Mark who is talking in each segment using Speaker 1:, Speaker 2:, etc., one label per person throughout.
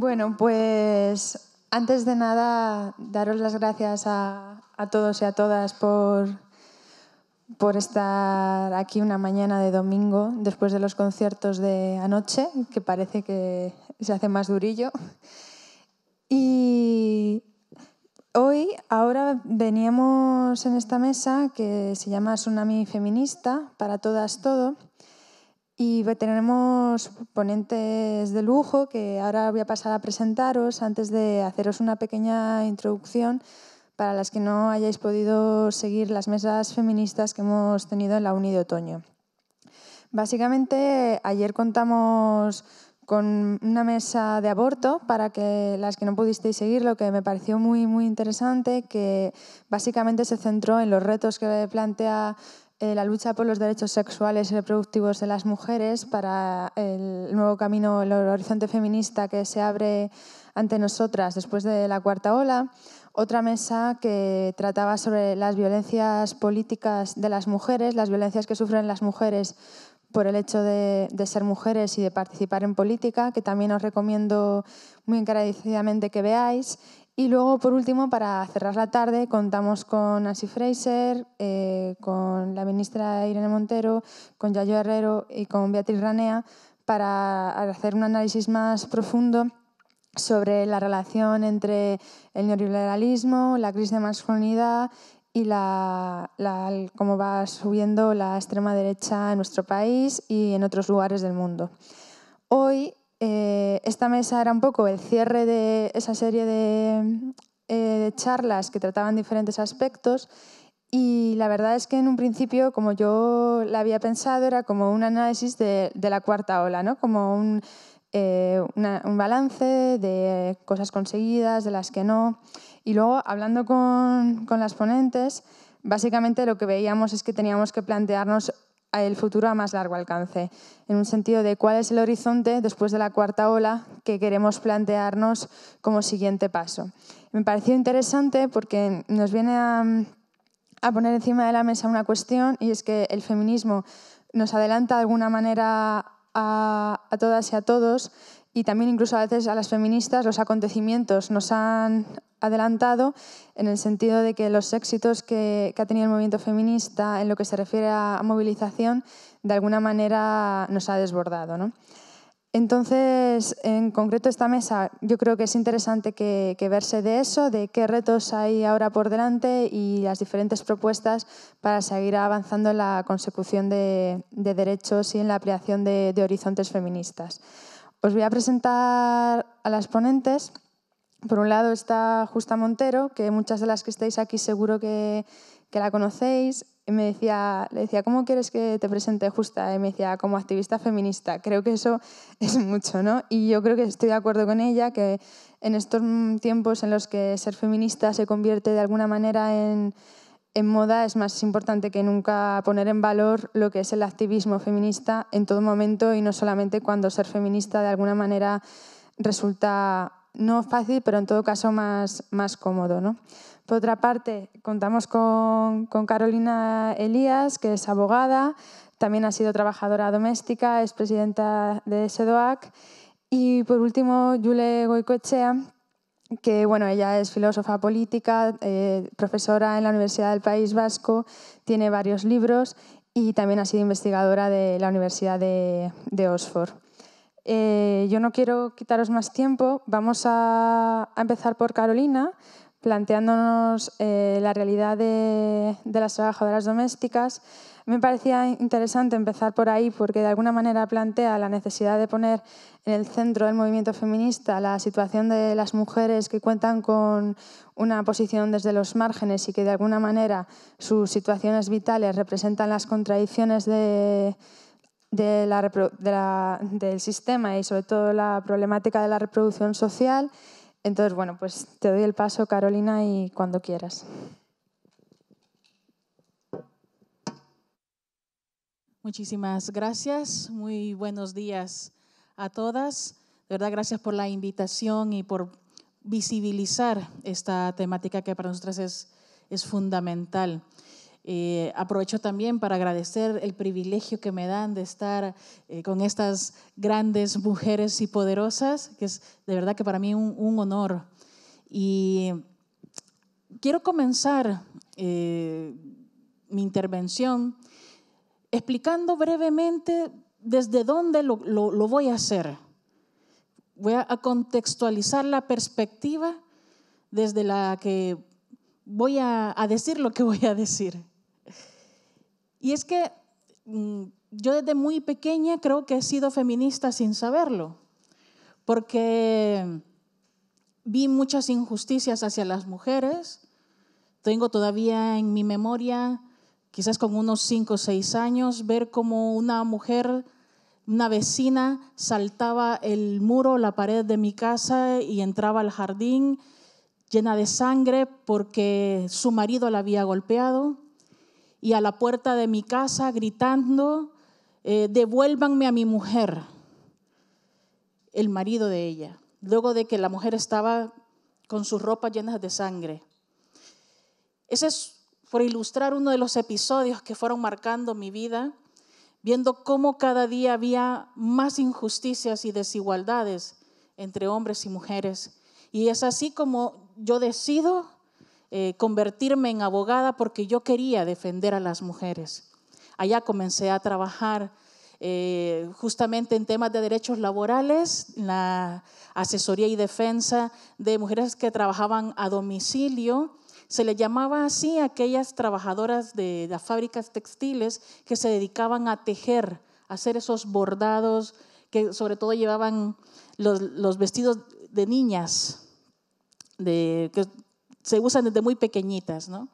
Speaker 1: Bueno, pues antes de nada, daros las gracias a, todos y a todas por, por estar aquí una mañana de domingo después de los conciertos de anoche, que parece que se hace más durillo. Y hoy, ahora veníamos en esta mesa que se llama Tsunami Feminista para todas todo y tenemos ponentes de lujo que ahora voy a pasar a presentaros antes de haceros una pequeña introducción para las que no hayáis podido seguir las mesas feministas que hemos tenido en la UNI de otoño. Básicamente, ayer contamos con una mesa de aborto para que las que no pudisteis seguir, lo que me pareció muy, muy interesante, que básicamente se centró en los retos que plantea eh, la lucha por los derechos sexuales y reproductivos de las mujeres, para el nuevo camino, el horizonte feminista que se abre ante nosotras después de la cuarta ola, otra mesa que trataba sobre las violencias políticas de las mujeres, las violencias que sufren las mujeres por el hecho de, ser mujeres y de participar en política, que también os recomiendo muy encarecidamente que veáis, y luego, por último, para cerrar la tarde, contamos con Nancy Fraser, eh, con la ministra Irene Montero, con Yayo Herrero y con Beatriz Ranea para hacer un análisis más profundo sobre la relación entre el neoliberalismo, la crisis de masculinidad y cómo va subiendo la extrema derecha en nuestro país y en otros lugares del mundo. Hoy eh, esta mesa era un poco el cierre de esa serie eh, de, charlas que trataban diferentes aspectos y la verdad es que en un principio, como yo la había pensado, era como un análisis de, la cuarta ola, ¿no? como eh, un, balance de cosas conseguidas, de las que no. Y luego, hablando con, con, las ponentes, básicamente lo que veíamos es que teníamos que plantearnos el futuro a más largo alcance, en un sentido de cuál es el horizonte después de la cuarta ola que queremos plantearnos como siguiente paso. Me pareció interesante porque nos viene a, poner encima de la mesa una cuestión y es que el feminismo nos adelanta de alguna manera a todas y a todos y también incluso a veces a las feministas los acontecimientos nos han adelantado en el sentido de que los éxitos que, ha tenido el movimiento feminista en lo que se refiere a, movilización de alguna manera nos ha desbordado. Entonces, en concreto esta mesa, yo creo que es interesante que, verse de eso, de qué retos hay ahora por delante y las diferentes propuestas para seguir avanzando en la consecución de, derechos y en la ampliación de horizontes feministas. Os voy a presentar a las ponentes. Por un lado está Justa Montero, que muchas de las que estáis aquí seguro que, la conocéis. me decía, le decía, ¿cómo quieres que te presente Justa? Y me decía, como activista feminista. Creo que eso es mucho, ¿no? Y yo creo que estoy de acuerdo con ella, que en estos tiempos en los que ser feminista se convierte de alguna manera en, en moda es más importante que nunca poner en valor lo que es el activismo feminista en todo momento y no solamente cuando ser feminista de alguna manera resulta no fácil, pero en todo caso más, más cómodo. ¿no? Por otra parte, contamos con, con Carolina Elías, que es abogada, también ha sido trabajadora doméstica, es presidenta de SEDOAC. Y por último, Yule Goicoechea, que ella es filósofa política, eh, profesora en la Universidad del País Vasco, tiene varios libros y también ha sido investigadora de la Universidad de, Oxford. Eh, yo no quiero quitaros más tiempo, vamos a, empezar por Carolina, planteándonos eh, la realidad de las trabajadoras domésticas me parecía interesante empezar por ahí porque de alguna manera plantea la necesidad de poner en el centro del movimiento feminista la situación de las mujeres que cuentan con una posición desde los márgenes y que de alguna manera sus situaciones vitales representan las contradicciones del sistema y sobre todo la problemática de la reproducción social. Entonces, bueno, pues te doy el paso, Carolina, y cuando quieras. Muchísimas
Speaker 2: gracias. Muy buenos días a todas. De verdad, gracias por la invitación y por visibilizar esta temática que para nosotras es, es fundamental. Eh, aprovecho también para agradecer el privilegio que me dan de estar eh, con estas grandes mujeres y poderosas, que es de verdad que para mí un, un honor. Y quiero comenzar eh, mi intervención explicando brevemente desde dónde lo, voy a hacer. Voy a contextualizar la perspectiva desde la que voy a, decir lo que voy a decir. Y es que mm, yo desde muy pequeña creo que he sido feminista sin saberlo, porque vi muchas injusticias hacia las mujeres. Tengo todavía en mi memoria quizás con unos cinco o seis años, ver cómo una mujer, una vecina, saltaba el muro, la pared de mi casa y entraba al jardín llena de sangre porque su marido la había golpeado y a la puerta de mi casa gritando, eh, devuélvanme a mi mujer, el marido de ella, luego de que la mujer estaba con sus ropa llenas de sangre. Ese es por ilustrar uno de los episodios que fueron marcando mi vida, viendo cómo cada día había más injusticias y desigualdades entre hombres y mujeres. Y es así como yo decido eh, convertirme en abogada porque yo quería defender a las mujeres. Allá comencé a trabajar eh, justamente en temas de derechos laborales, la asesoría y defensa de mujeres que trabajaban a domicilio se le llamaba así a aquellas trabajadoras de las fábricas textiles que se dedicaban a tejer, a hacer esos bordados, que sobre todo llevaban los, vestidos de niñas, de, que se usan desde muy pequeñitas, ¿no?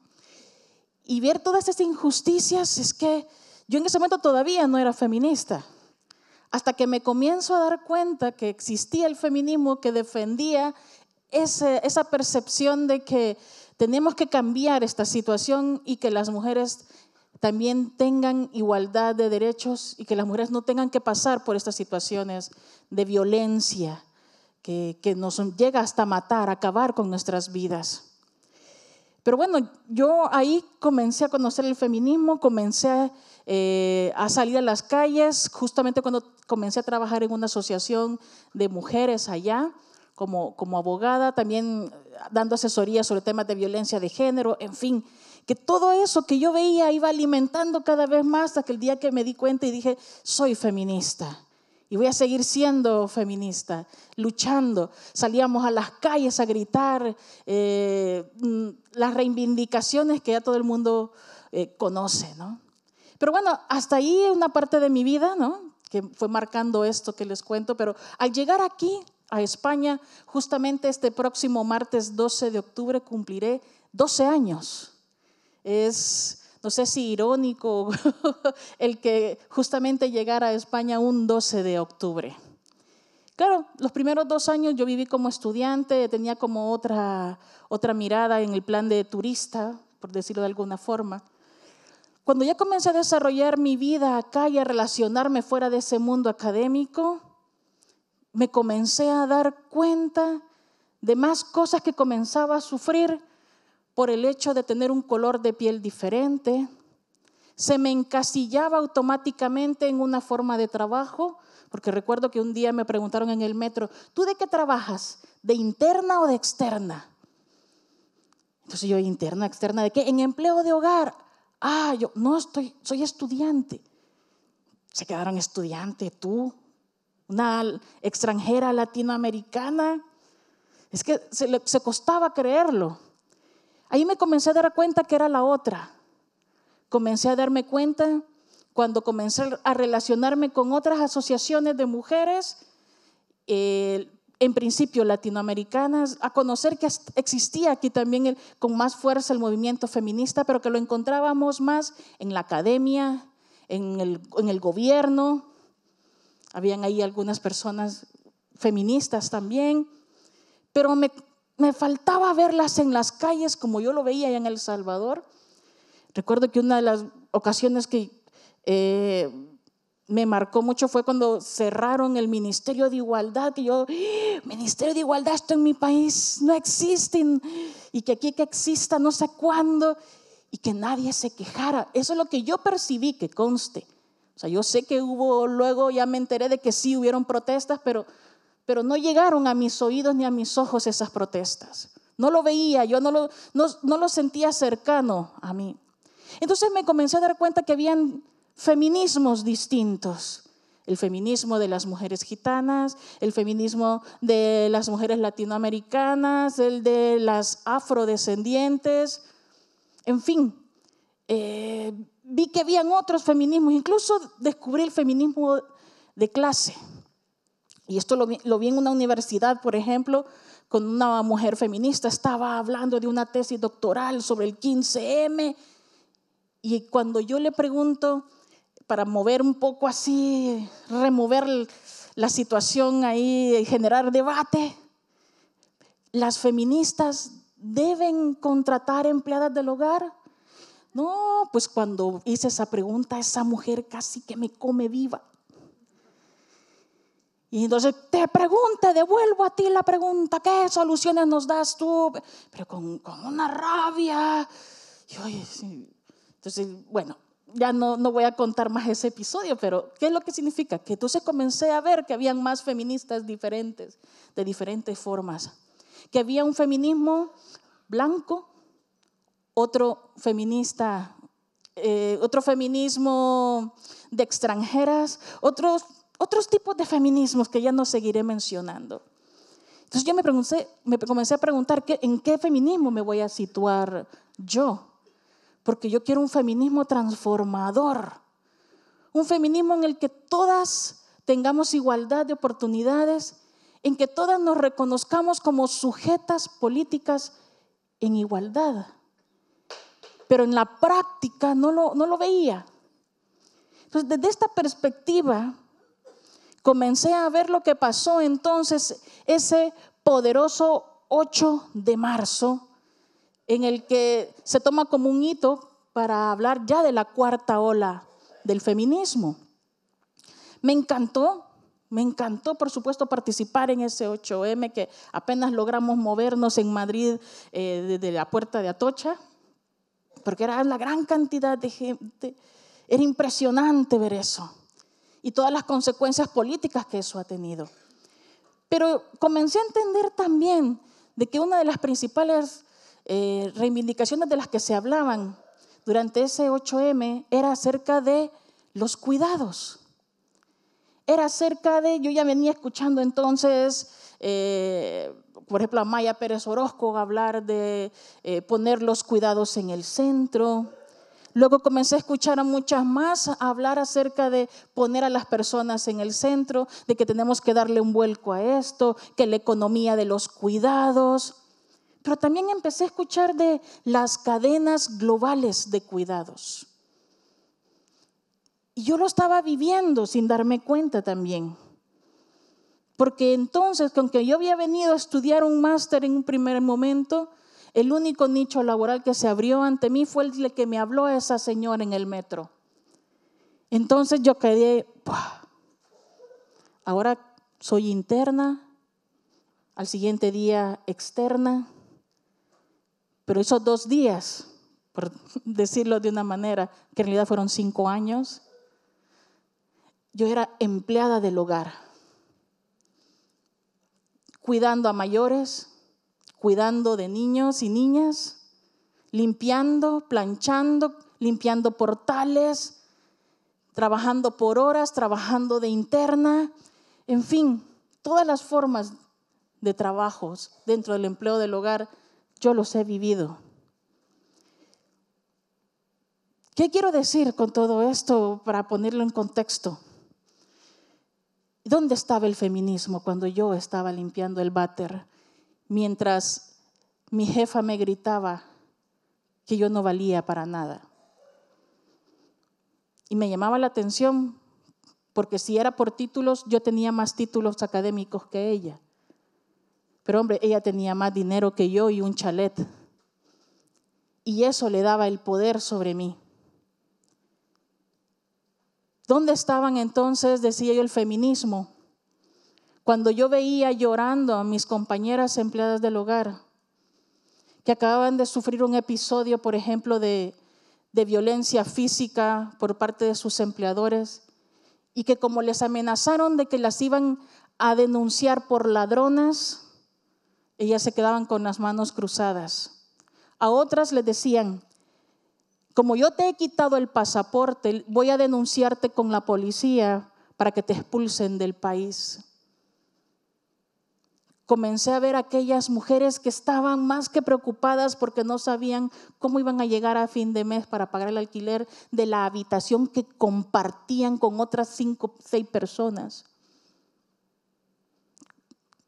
Speaker 2: Y ver todas esas injusticias es que yo en ese momento todavía no era feminista, hasta que me comienzo a dar cuenta que existía el feminismo que defendía esa percepción de que tenemos que cambiar esta situación y que las mujeres también tengan igualdad de derechos y que las mujeres no tengan que pasar por estas situaciones de violencia que, nos llega hasta matar, acabar con nuestras vidas. Pero bueno, yo ahí comencé a conocer el feminismo, comencé eh, a, salir a las calles, justamente cuando comencé a trabajar en una asociación de mujeres allá como, como abogada, también dando asesoría sobre temas de violencia de género, en fin, que todo eso que yo veía iba alimentando cada vez más hasta que el día que me di cuenta y dije, soy feminista. Y voy a seguir siendo feminista, luchando. Salíamos a las calles a gritar eh, mm, las reivindicaciones que ya todo el mundo eh, conoce, ¿no? Pero bueno, hasta ahí una parte de mi vida, ¿no? Que fue marcando esto que les cuento, pero al llegar aquí a España, justamente este próximo martes 12 de octubre cumpliré 12 años. Es, no sé si irónico, el que justamente llegara a España un 12 de octubre. Claro, los primeros dos años yo viví como estudiante, tenía como otra, otra mirada en el plan de turista, por decirlo de alguna forma. Cuando ya comencé a desarrollar mi vida acá y a relacionarme fuera de ese mundo académico, me comencé a dar cuenta de más cosas que comenzaba a sufrir por el hecho de tener un color de piel diferente. Se me encasillaba automáticamente en una forma de trabajo, porque recuerdo que un día me preguntaron en el metro, ¿tú de qué trabajas? ¿De interna o de externa? Entonces yo, interna, externa, ¿de qué? En empleo de hogar. Ah, yo no estoy, soy estudiante. Se quedaron estudiante, tú, una extranjera latinoamericana. Es que se, le, costaba creerlo. Ahí me comencé a dar cuenta que era la otra. Comencé a darme cuenta cuando comencé a relacionarme con otras asociaciones de mujeres, eh, en principio latinoamericanas, a conocer que existía aquí también con más fuerza el movimiento feminista, pero que lo encontrábamos más en la academia, en el gobierno, habían ahí algunas personas feministas también, pero me, me faltaba verlas en las calles como yo lo veía allá en El Salvador. Recuerdo que una de las ocasiones que eh, me marcó mucho fue cuando cerraron el Ministerio de Igualdad, que yo, ¡Ah! Ministerio de Igualdad, esto en mi país no existe, y que aquí que exista no sé cuándo, y que nadie se quejara. Eso es lo que yo percibí, que conste. O sea, yo sé que hubo, luego ya me enteré de que sí hubieron protestas, pero, pero no llegaron a mis oídos ni a mis ojos esas protestas. No lo veía, yo no lo, no, no lo sentía cercano a mí. Entonces me comencé a dar cuenta que habían feminismos distintos. El feminismo de las mujeres gitanas, el feminismo de las mujeres latinoamericanas, el de las afrodescendientes, en fin. Eh, vi que habían otros feminismos, incluso descubrí el feminismo de clase. Y esto lo vi, en una universidad, por ejemplo, con una mujer feminista, estaba hablando de una tesis doctoral sobre el 15M. Y cuando yo le pregunto, para mover un poco así, remover la situación ahí, generar debate, las feministas deben contratar empleadas del hogar. No, pues cuando hice esa pregunta, esa mujer casi que me come viva. Y entonces te pregunta, devuelvo a ti la pregunta, ¿qué soluciones nos das tú? Pero con, una rabia. Entonces, bueno, ya no, no voy a contar más ese episodio, pero ¿qué es lo que significa? Que entonces comencé a ver que habían más feministas diferentes, de diferentes formas. Que había un feminismo blanco, otro feminista, eh, otro feminismo de extranjeras, otros, otros tipos de feminismos que ya no seguiré mencionando. Entonces yo me, me comencé a preguntar en qué feminismo me voy a situar yo, porque yo quiero un feminismo transformador, un feminismo en el que todas tengamos igualdad de oportunidades, en que todas nos reconozcamos como sujetas políticas en igualdad pero en la práctica no lo, veía. Entonces, desde esta perspectiva, comencé a ver lo que pasó entonces ese poderoso 8 de marzo, en el que se toma como un hito para hablar ya de la cuarta ola del feminismo. Me encantó, me encantó por supuesto participar en ese 8M que apenas logramos movernos en Madrid eh, desde la puerta de Atocha porque era la gran cantidad de gente. Era impresionante ver eso y todas las consecuencias políticas que eso ha tenido. Pero comencé a entender también de que una de las principales eh, reivindicaciones de las que se hablaban durante ese 8M era acerca de los cuidados. Era acerca de, yo ya venía escuchando entonces eh, por ejemplo, a Maya Pérez Orozco hablar de eh, poner los cuidados en el centro. Luego comencé a escuchar a muchas más hablar acerca de poner a las personas en el centro, de que tenemos que darle un vuelco a esto, que la economía de los cuidados. Pero también empecé a escuchar de las cadenas globales de cuidados. Y yo lo estaba viviendo sin darme cuenta también. Porque entonces, aunque yo había venido a estudiar un máster en un primer momento, el único nicho laboral que se abrió ante mí fue el que me habló a esa señora en el metro. Entonces yo quedé, ahora soy interna, al siguiente día externa, pero esos dos días, por decirlo de una manera, que en realidad fueron cinco años, yo era empleada del hogar cuidando a mayores, cuidando de niños y niñas, limpiando, planchando, limpiando portales, trabajando por horas, trabajando de interna, en fin, todas las formas de trabajos dentro del empleo del hogar, yo los he vivido. ¿Qué quiero decir con todo esto para ponerlo en contexto? ¿Dónde estaba el feminismo cuando yo estaba limpiando el váter? Mientras mi jefa me gritaba que yo no valía para nada. Y me llamaba la atención porque si era por títulos, yo tenía más títulos académicos que ella. Pero hombre, ella tenía más dinero que yo y un chalet. Y eso le daba el poder sobre mí. ¿Dónde estaban entonces, decía yo, el feminismo? Cuando yo veía llorando a mis compañeras empleadas del hogar, que acababan de sufrir un episodio, por ejemplo, de, de violencia física por parte de sus empleadores, y que como les amenazaron de que las iban a denunciar por ladronas, ellas se quedaban con las manos cruzadas. A otras les decían, como yo te he quitado el pasaporte, voy a denunciarte con la policía para que te expulsen del país. Comencé a ver aquellas mujeres que estaban más que preocupadas porque no sabían cómo iban a llegar a fin de mes para pagar el alquiler de la habitación que compartían con otras cinco, seis personas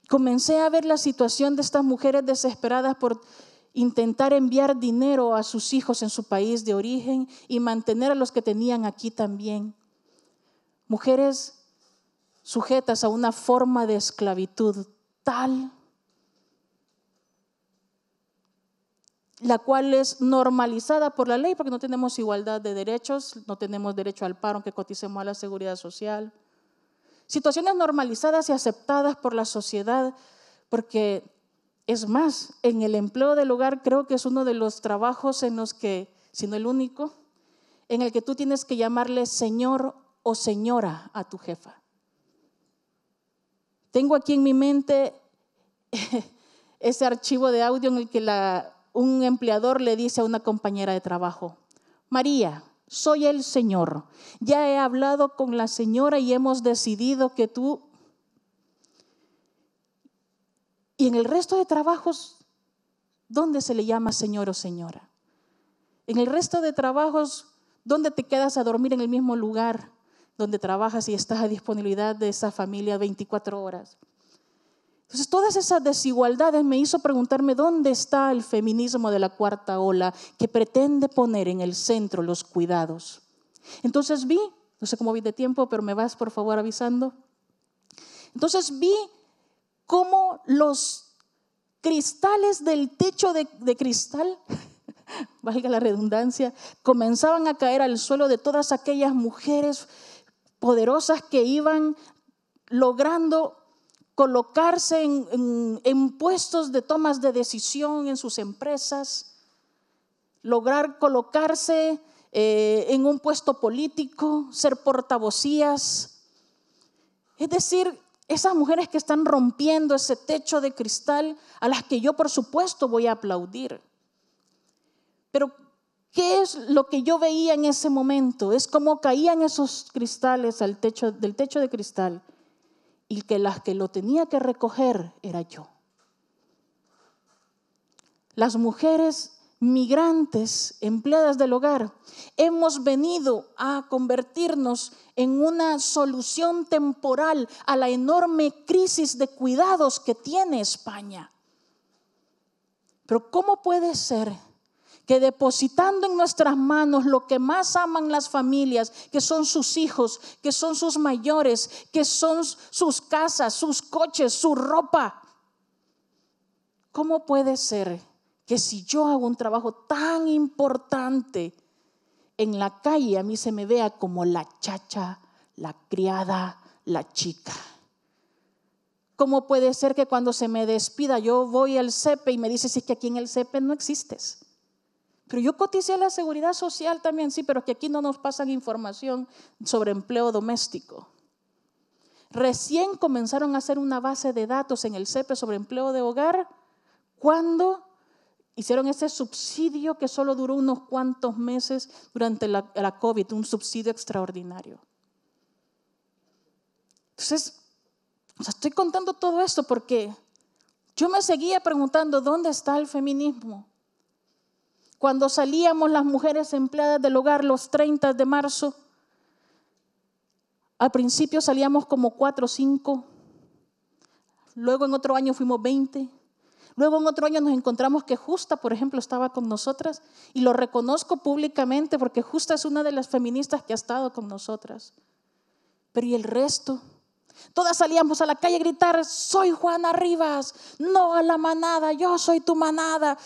Speaker 2: comencé a ver la situación de estas mujeres desesperadas por intentar enviar dinero a sus hijos en su país de origen y mantener a los que tenían aquí también. Mujeres sujetas a una forma de esclavitud tal, la cual es normalizada por la ley porque no tenemos igualdad de derechos, no tenemos derecho al paro aunque coticemos a la seguridad social. Situaciones normalizadas y aceptadas por la sociedad porque es más, en el empleo del hogar creo que es uno de los trabajos en los que, sino el único, en el que tú tienes que llamarle señor o señora a tu jefa. Tengo aquí en mi mente ese archivo de audio en el que un empleador le dice a una compañera de trabajo, María, soy el Señor, ya he hablado con la señora y hemos decidido que tú Y en el resto de trabajos, ¿dónde se le llama señor o señora? En el resto de trabajos, ¿dónde te quedas a dormir en el mismo lugar donde trabajas y estás a disponibilidad de esa familia 24 horas? Entonces, todas esas desigualdades me hizo preguntarme dónde está el feminismo de la cuarta ola que pretende poner en el centro los cuidados. Entonces vi, no sé cómo vi de tiempo, pero me vas por favor avisando. Entonces vi cómo los cristales del techo de, cristal, valga la redundancia, comenzaban a caer al suelo de todas aquellas mujeres poderosas que iban logrando colocarse en, puestos de tomas de decisión en sus empresas, lograr colocarse eh, en un puesto político, ser portavocías. Es decir, esas mujeres que están rompiendo ese techo de cristal, a las que yo por supuesto voy a aplaudir. Pero ¿qué es lo que yo veía en ese momento? Es como caían esos cristales al techo, del techo de cristal y que las que lo tenía que recoger era yo. Las mujeres migrantes, empleadas del hogar, hemos venido a convertirnos en una solución temporal a la enorme crisis de cuidados que tiene España. Pero ¿cómo puede ser que depositando en nuestras manos lo que más aman las familias, que son sus hijos, que son sus mayores, que son sus casas, sus coches, su ropa, ¿cómo puede ser que si yo hago un trabajo tan importante en la calle, a mí se me vea como la chacha, la criada, la chica. ¿Cómo puede ser que cuando se me despida yo voy al CEPE y me si es que aquí en el CEPE no existes? Pero yo cotice a la seguridad social también, sí, pero es que aquí no nos pasan información sobre empleo doméstico. Recién comenzaron a hacer una base de datos en el CEPE sobre empleo de hogar ¿cuándo? Hicieron ese subsidio que solo duró unos cuantos meses durante la, COVID, un subsidio extraordinario. Entonces, estoy contando todo esto porque yo me seguía preguntando, ¿dónde está el feminismo? Cuando salíamos las mujeres empleadas del hogar los 30 de marzo, al principio salíamos como 4 o 5, luego en otro año fuimos 20, Luego en otro año nos encontramos que Justa, por ejemplo, estaba con nosotras y lo reconozco públicamente porque Justa es una de las feministas que ha estado con nosotras. Pero ¿y el resto? Todas salíamos a la calle a gritar, soy Juana Rivas, no a la manada, yo soy tu manada.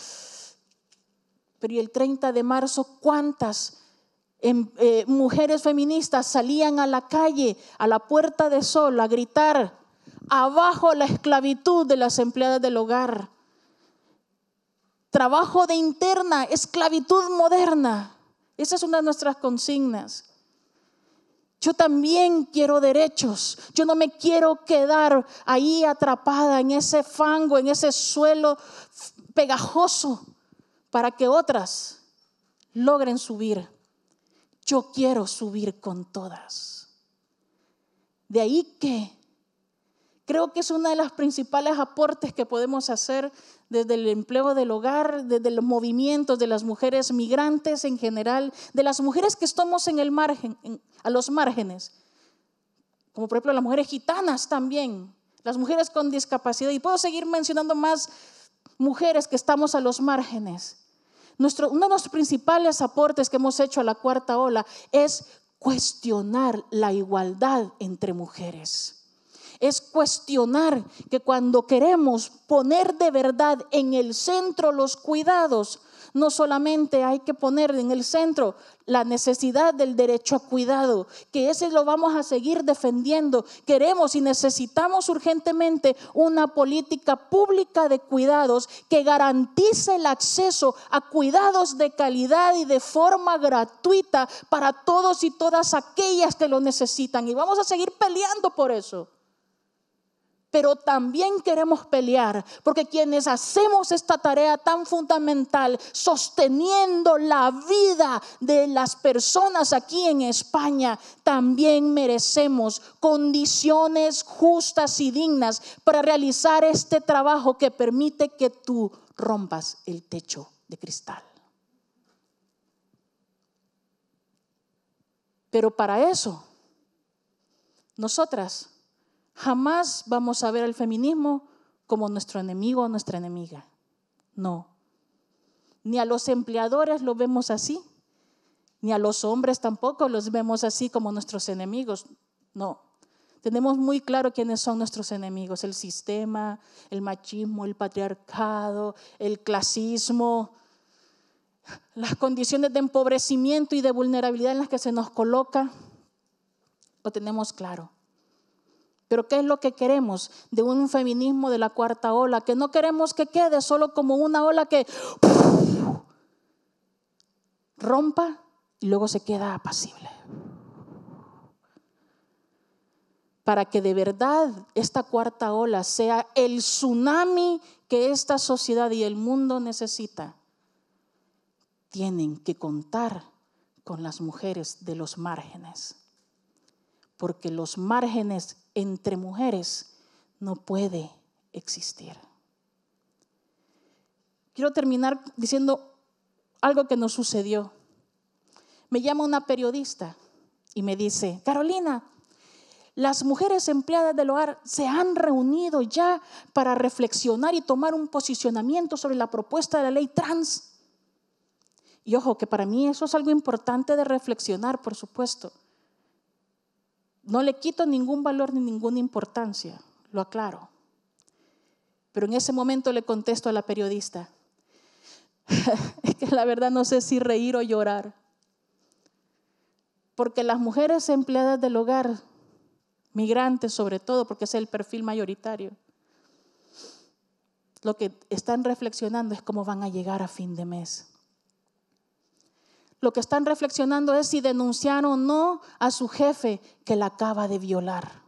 Speaker 2: Pero ¿y el 30 de marzo cuántas em, eh, mujeres feministas salían a la calle, a la puerta de sol, a gritar, abajo la esclavitud de las empleadas del hogar, Trabajo de interna, esclavitud moderna. Esa es una de nuestras consignas. Yo también quiero derechos. Yo no me quiero quedar ahí atrapada en ese fango, en ese suelo pegajoso para que otras logren subir. Yo quiero subir con todas. De ahí que Creo que es uno de los principales aportes que podemos hacer desde el empleo del hogar, desde los movimientos de las mujeres migrantes en general, de las mujeres que estamos en el margen, a los márgenes, como por ejemplo las mujeres gitanas también, las mujeres con discapacidad, y puedo seguir mencionando más mujeres que estamos a los márgenes. uno de los principales aportes que hemos hecho a la cuarta ola es cuestionar la igualdad entre mujeres cuestionar que cuando queremos poner de verdad en el centro los cuidados, no solamente hay que poner en el centro la necesidad del derecho a cuidado, que ese lo vamos a seguir defendiendo. Queremos y necesitamos urgentemente una política pública de cuidados que garantice el acceso a cuidados de calidad y de forma gratuita para todos y todas aquellas que lo necesitan. Y vamos a seguir peleando por eso pero también queremos pelear, porque quienes hacemos esta tarea tan fundamental, sosteniendo la vida de las personas aquí en España, también merecemos condiciones justas y dignas para realizar este trabajo que permite que tú rompas el techo de cristal. Pero para eso, nosotras Jamás vamos a ver al feminismo como nuestro enemigo o nuestra enemiga. No. Ni a los empleadores lo vemos así, ni a los hombres tampoco los vemos así como nuestros enemigos. No. Tenemos muy claro quiénes son nuestros enemigos, el sistema, el machismo, el patriarcado, el clasismo, las condiciones de empobrecimiento y de vulnerabilidad en las que se nos coloca. Lo tenemos claro. Pero ¿qué es lo que queremos de un feminismo de la cuarta ola? Que no queremos que quede solo como una ola que rompa y luego se queda apacible. Para que de verdad esta cuarta ola sea el tsunami que esta sociedad y el mundo necesita, tienen que contar con las mujeres de los márgenes porque los márgenes entre mujeres no puede existir. Quiero terminar diciendo algo que nos sucedió. Me llama una periodista y me dice, Carolina, las mujeres empleadas del hogar se han reunido ya para reflexionar y tomar un posicionamiento sobre la propuesta de la ley trans. Y ojo, que para mí eso es algo importante de reflexionar, por supuesto. No le quito ningún valor ni ninguna importancia, lo aclaro. Pero en ese momento le contesto a la periodista, es que la verdad no sé si reír o llorar, porque las mujeres empleadas del hogar, migrantes sobre todo, porque es el perfil mayoritario, lo que están reflexionando es cómo van a llegar a fin de mes lo que están reflexionando es si denunciar o no a su jefe que la acaba de violar.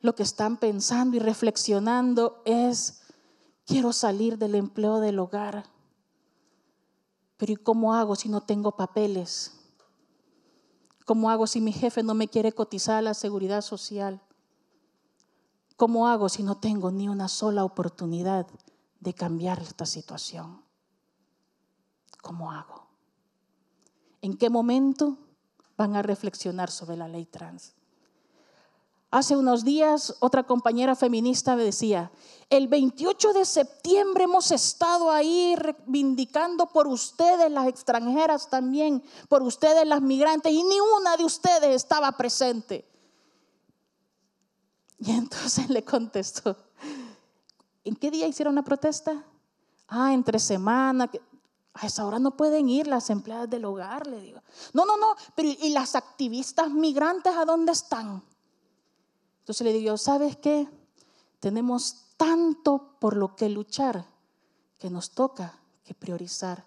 Speaker 2: Lo que están pensando y reflexionando es, quiero salir del empleo del hogar, pero ¿y cómo hago si no tengo papeles? ¿Cómo hago si mi jefe no me quiere cotizar a la seguridad social? ¿Cómo hago si no tengo ni una sola oportunidad de cambiar esta situación? ¿cómo hago? ¿En qué momento van a reflexionar sobre la ley trans? Hace unos días otra compañera feminista me decía, el 28 de septiembre hemos estado ahí reivindicando por ustedes las extranjeras también, por ustedes las migrantes, y ni una de ustedes estaba presente. Y entonces le contestó, ¿en qué día hicieron la protesta? Ah, entre semana. A esa hora no pueden ir las empleadas del hogar, le digo. No, no, no, pero ¿y las activistas migrantes a dónde están? Entonces le digo, ¿sabes qué? Tenemos tanto por lo que luchar que nos toca que priorizar,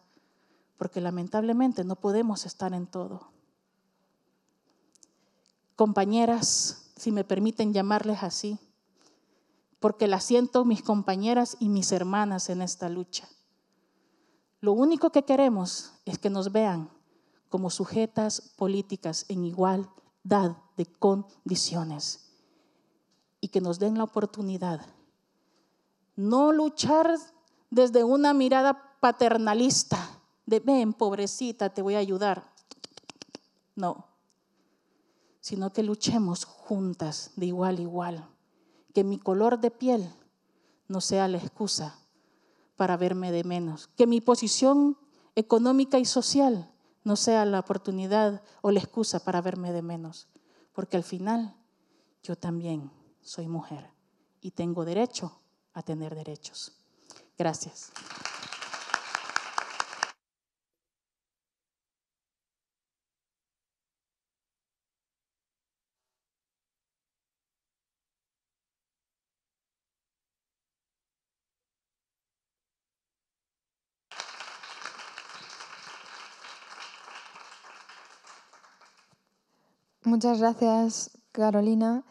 Speaker 2: porque lamentablemente no podemos estar en todo. Compañeras, si me permiten llamarles así, porque las siento mis compañeras y mis hermanas en esta lucha. Lo único que queremos es que nos vean como sujetas políticas en igualdad de condiciones y que nos den la oportunidad. No luchar desde una mirada paternalista de ven, pobrecita, te voy a ayudar. No, sino que luchemos juntas de igual a igual. Que mi color de piel no sea la excusa para verme de menos. Que mi posición económica y social no sea la oportunidad o la excusa para verme de menos, porque al final yo también soy mujer y tengo derecho a tener derechos. Gracias.
Speaker 1: Muchas gracias, Carolina.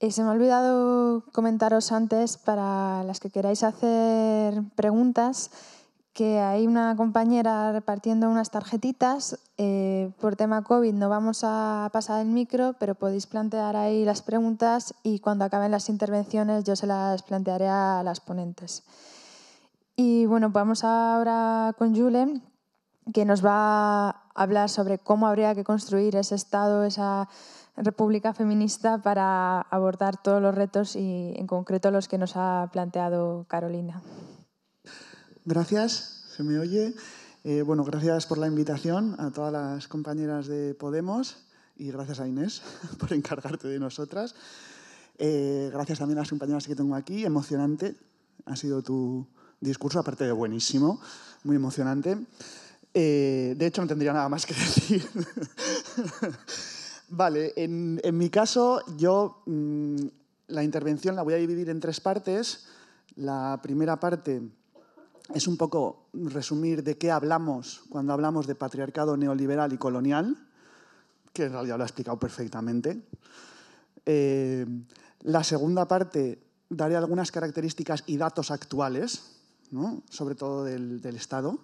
Speaker 1: Eh, se me ha olvidado comentaros antes, para las que queráis hacer preguntas, que hay una compañera repartiendo unas tarjetitas. Eh, por tema COVID no vamos a pasar el micro, pero podéis plantear ahí las preguntas y cuando acaben las intervenciones yo se las plantearé a las ponentes. Y bueno, vamos ahora con Julen, que nos va a hablar sobre cómo habría que construir ese Estado, esa república feminista para abordar todos los retos y en concreto los que nos ha planteado Carolina.
Speaker 3: Gracias, se me oye. Eh, bueno, gracias por la invitación a todas las compañeras de Podemos y gracias a Inés por encargarte de nosotras. Eh, gracias también a las compañeras que tengo aquí. Emocionante ha sido tu discurso, aparte de buenísimo, muy emocionante. Eh, de hecho, no tendría nada más que decir. vale, en, mi caso, yo mm, la intervención la voy a dividir en tres partes. La primera parte es un poco resumir de qué hablamos cuando hablamos de patriarcado neoliberal y colonial, que en realidad lo ha explicado perfectamente. Eh, la segunda parte daré algunas características y datos actuales, sobre todo del Estado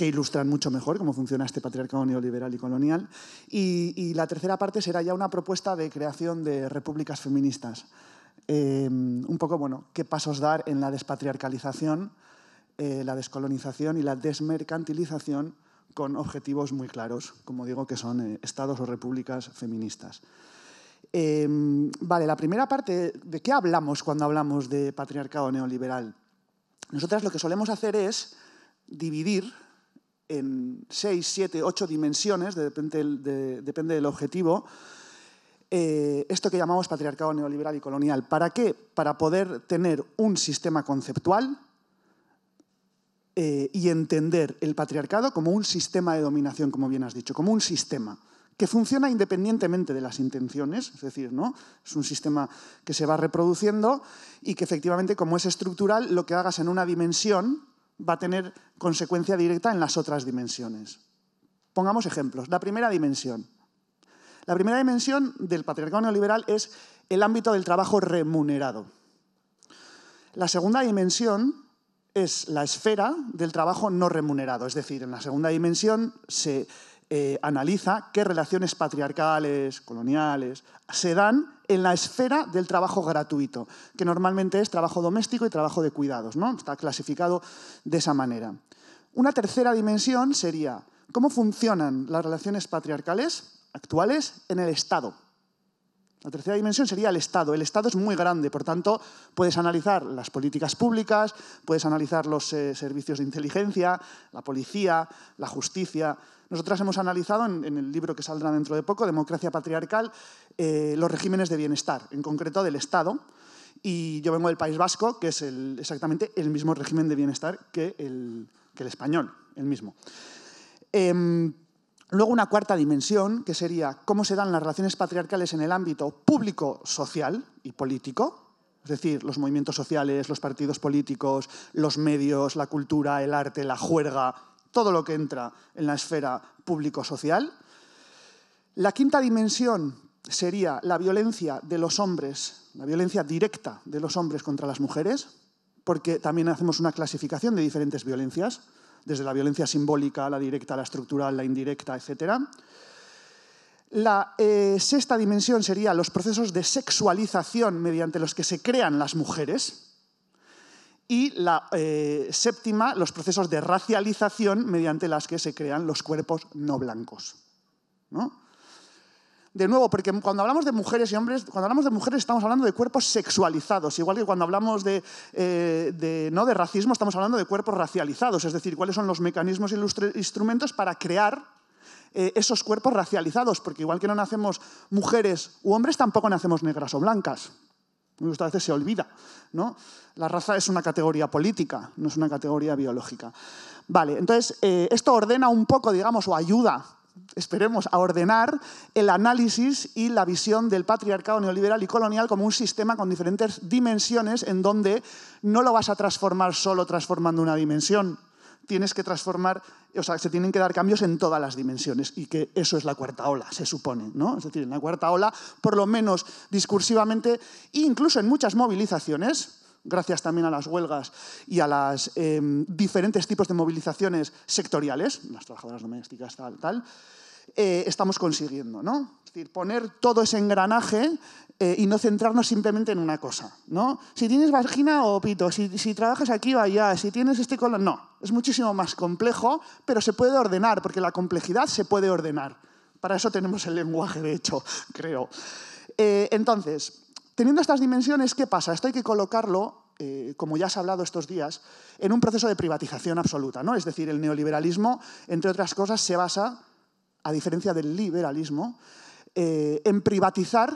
Speaker 3: que ilustran mucho mejor cómo funciona este patriarcado neoliberal y colonial. Y, la tercera parte será ya una propuesta de creación de repúblicas feministas. Em, un poco, bueno, qué pasos dar en la despatriarcalización, eh, la descolonización y la desmercantilización con objetivos muy claros, como digo, que son eh, estados o repúblicas feministas. Em, vale, la primera parte, ¿de qué hablamos cuando hablamos de patriarcado neoliberal? Nosotras lo que solemos hacer es dividir en seis, siete, ocho dimensiones, depende, depende, del objetivo, eh, esto que llamamos patriarcado neoliberal y colonial. ¿Para qué? Para poder tener un sistema conceptual eh, y entender el patriarcado como un sistema de dominación, como bien has dicho, como un sistema que funciona independientemente de las intenciones, es decir, ¿no? es un sistema que se va reproduciendo y que efectivamente como es estructural, lo que hagas en una dimensión va a tener consecuencia directa en las otras dimensiones. Pongamos ejemplos. La primera dimensión. La primera dimensión del patriarcado neoliberal es el ámbito del trabajo remunerado. La segunda dimensión es la esfera del trabajo no remunerado, es decir, en la segunda dimensión se eh, analiza qué relaciones patriarcales, coloniales, se dan en la esfera del trabajo gratuito, que normalmente es trabajo doméstico y trabajo de cuidados. ¿no? Está clasificado de esa manera. Una tercera dimensión sería cómo funcionan las relaciones patriarcales actuales en el Estado. La tercera dimensión sería el Estado. El Estado es muy grande, por tanto, puedes analizar las políticas públicas, puedes analizar los eh, servicios de inteligencia, la policía, la justicia, nosotras hemos analizado en, el libro que saldrá dentro de poco, Democracia Patriarcal, eh, los regímenes de bienestar, en concreto del Estado. Y yo vengo del País Vasco, que es exactamente el mismo régimen de bienestar que el, español, el mismo. Em, luego una cuarta dimensión, que sería cómo se dan las relaciones patriarcales en el ámbito público, social y político, es decir, los movimientos sociales, los partidos políticos, los medios, la cultura, el arte, la juerga, todo lo que entra en la esfera público-social. La quinta dimensión sería la violencia de los hombres, la violencia directa de los hombres contra las mujeres, porque también hacemos una clasificación de diferentes violencias, desde la violencia simbólica, la directa, la estructural, la indirecta, etc. La eh, sexta dimensión sería los procesos de sexualización mediante los que se crean las mujeres, y la eh, séptima, los procesos de racialización mediante las que se crean los cuerpos no blancos. De nuevo, porque cuando hablamos de mujeres y hombres, cuando hablamos de mujeres estamos hablando de cuerpos sexualizados, igual que cuando hablamos de, eh, no de racismo estamos hablando de cuerpos racializados, es decir, cuáles son los mecanismos e instrumentos para crear eh, esos cuerpos racializados, porque igual que no nacemos mujeres u hombres, tampoco nacemos negras o blancas. Muchas veces se olvida. ¿no? La raza es una categoría política, no es una categoría biológica. Vale, entonces eh, esto ordena un poco, digamos, o ayuda, esperemos, a ordenar el análisis y la visión del patriarcado neoliberal y colonial como un sistema con diferentes dimensiones en donde no lo vas a transformar solo transformando una dimensión, tienes que transformar, o sea, se tienen que dar cambios en todas las dimensiones y que eso es la cuarta ola, se supone, ¿no? Es decir, en la cuarta ola, por lo menos discursivamente, e incluso en muchas movilizaciones, gracias también a las huelgas y a los em, diferentes tipos de movilizaciones sectoriales, las trabajadoras domésticas, tal, tal, eh, estamos consiguiendo, ¿no? Es decir, poner todo ese engranaje eh, y no centrarnos simplemente en una cosa. ¿no? Si tienes vagina o pito, si, si trabajas aquí o allá, si tienes este color... no. Es muchísimo más complejo, pero se puede ordenar, porque la complejidad se puede ordenar. Para eso tenemos el lenguaje, de hecho, creo. Eh, entonces, teniendo estas dimensiones, ¿qué pasa? Esto hay que colocarlo, eh, como ya se ha hablado estos días, en un proceso de privatización absoluta. ¿no? Es decir, el neoliberalismo, entre otras cosas, se basa, a diferencia del liberalismo, en privatizar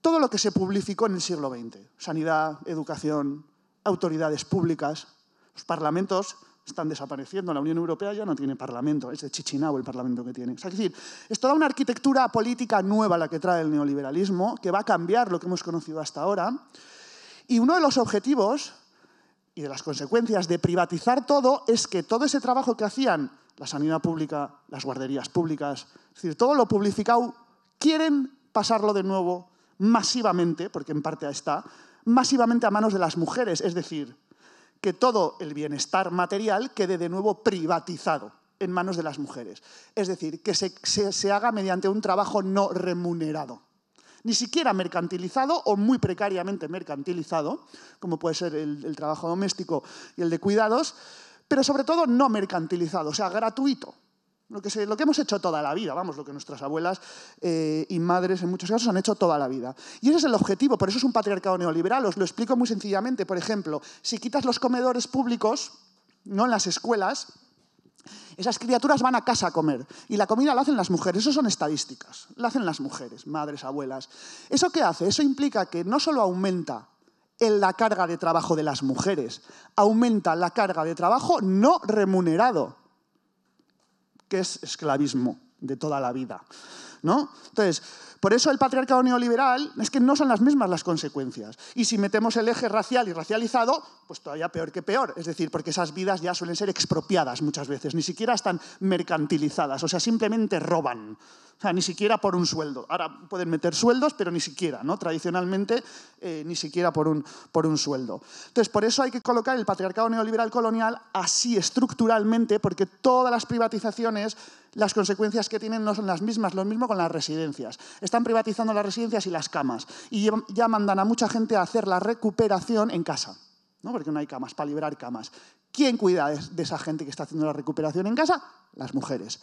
Speaker 3: todo lo que se publicó en el siglo XX, sanidad, educación, autoridades públicas, los parlamentos están desapareciendo, la Unión Europea ya no tiene parlamento, es de Chichinabo el parlamento que tiene. es decir, toda una arquitectura política nueva la que trae el neoliberalismo, que va a cambiar lo que hemos conocido hasta ahora, y uno de los objetivos y de las consecuencias de privatizar todo es que todo ese trabajo que hacían la sanidad pública, las guarderías públicas, es decir, todo lo publicado quieren pasarlo de nuevo masivamente, porque en parte está, masivamente a manos de las mujeres, es decir, que todo el bienestar material quede de nuevo privatizado en manos de las mujeres. Es decir, que se, haga mediante un trabajo no remunerado ni siquiera mercantilizado o muy precariamente mercantilizado, como puede ser el, el, trabajo doméstico y el de cuidados, pero sobre todo no mercantilizado, o sea, gratuito. Lo que, que hemos hecho toda la vida, vamos, lo que nuestras abuelas eh, y madres en muchos casos han hecho toda la vida. Y ese es el objetivo, por eso es un patriarcado neoliberal. Os lo explico muy sencillamente. Por ejemplo, si quitas los comedores públicos, no en las escuelas, esas criaturas van a casa a comer y la comida la hacen las mujeres, eso son estadísticas, la hacen las mujeres, madres, abuelas. ¿Eso qué hace? Eso implica que no solo aumenta en la carga de trabajo de las mujeres, aumenta la carga de trabajo no remunerado que es esclavismo de toda la vida. ¿no? Entonces, por eso el patriarcado neoliberal es que no son las mismas las consecuencias. Y si metemos el eje racial y racializado, pues todavía peor que peor. Es decir, porque esas vidas ya suelen ser expropiadas muchas veces, ni siquiera están mercantilizadas, o sea, simplemente roban. O sea, ni siquiera por un sueldo. Ahora pueden meter sueldos, pero ni siquiera, ¿no? Tradicionalmente, eh, ni siquiera por un, por un sueldo. Entonces, por eso hay que colocar el patriarcado neoliberal colonial así estructuralmente, porque todas las privatizaciones, las consecuencias que tienen no son las mismas. Lo mismo con las residencias. Están privatizando las residencias y las camas. Y ya mandan a mucha gente a hacer la recuperación en casa. ¿no? porque no hay camas, para liberar camas. ¿Quién cuida de esa gente que está haciendo la recuperación en casa? Las mujeres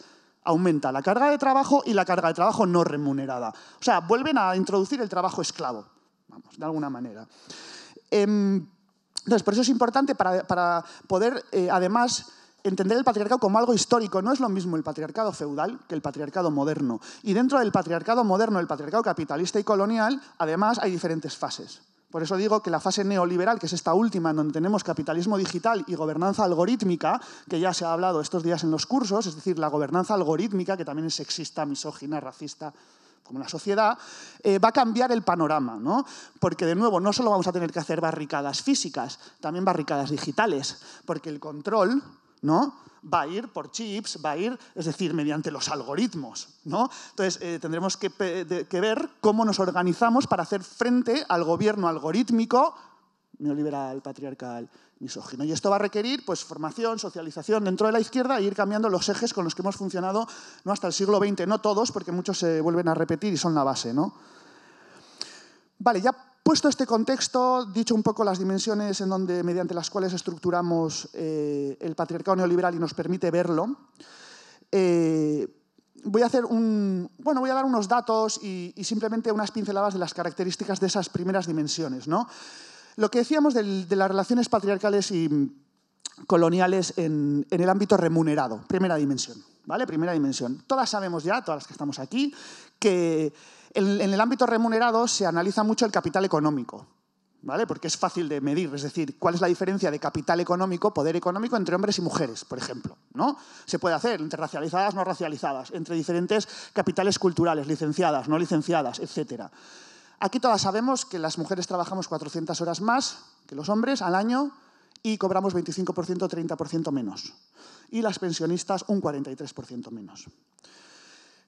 Speaker 3: aumenta la carga de trabajo y la carga de trabajo no remunerada. O sea, vuelven a introducir el trabajo esclavo, vamos, de alguna manera. Em, entonces, por eso es importante para, poder, eh, además, entender el patriarcado como algo histórico. No es lo mismo el patriarcado feudal que el patriarcado moderno. Y dentro del patriarcado moderno, el patriarcado capitalista y colonial, además, hay diferentes fases. Por eso digo que la fase neoliberal, que es esta última en donde tenemos capitalismo digital y gobernanza algorítmica, que ya se ha hablado estos días en los cursos, es decir, la gobernanza algorítmica, que también es sexista, misógina, racista, como la sociedad, eh, va a cambiar el panorama, ¿no? Porque de nuevo no solo vamos a tener que hacer barricadas físicas, también barricadas digitales, porque el control, ¿no? va a ir por chips, va a ir, es decir, mediante los algoritmos. ¿no? Entonces, eh, tendremos que, ver cómo nos organizamos para hacer frente al gobierno algorítmico neoliberal, patriarcal, misógino. Y esto va a requerir pues, formación, socialización dentro de la izquierda e ir cambiando los ejes con los que hemos funcionado ¿no? hasta el siglo XX. No todos, porque muchos se vuelven a repetir y son la base. ¿no? Vale, ya Puesto este contexto, dicho un poco las dimensiones en donde, mediante las cuales estructuramos eh, el patriarcado neoliberal y nos permite verlo, eh, voy, a hacer un, bueno, voy a dar unos datos y, simplemente unas pinceladas de las características de esas primeras dimensiones. ¿no? Lo que decíamos de las relaciones patriarcales y coloniales en, en el ámbito remunerado, primera dimensión. ¿vale? Primera dimensión. Todas sabemos ya, todas las que estamos aquí, que en, el ámbito remunerado se analiza mucho el capital económico, ¿vale? Porque es fácil de medir, es decir, cuál es la diferencia de capital económico, poder económico entre hombres y mujeres, por ejemplo, ¿no? Se puede hacer entre racializadas, no racializadas, entre diferentes capitales culturales, licenciadas, no licenciadas, etc. Aquí todas sabemos que las mujeres trabajamos 400 horas más que los hombres al año y cobramos 25%, 30% menos. Y las pensionistas un 43% menos.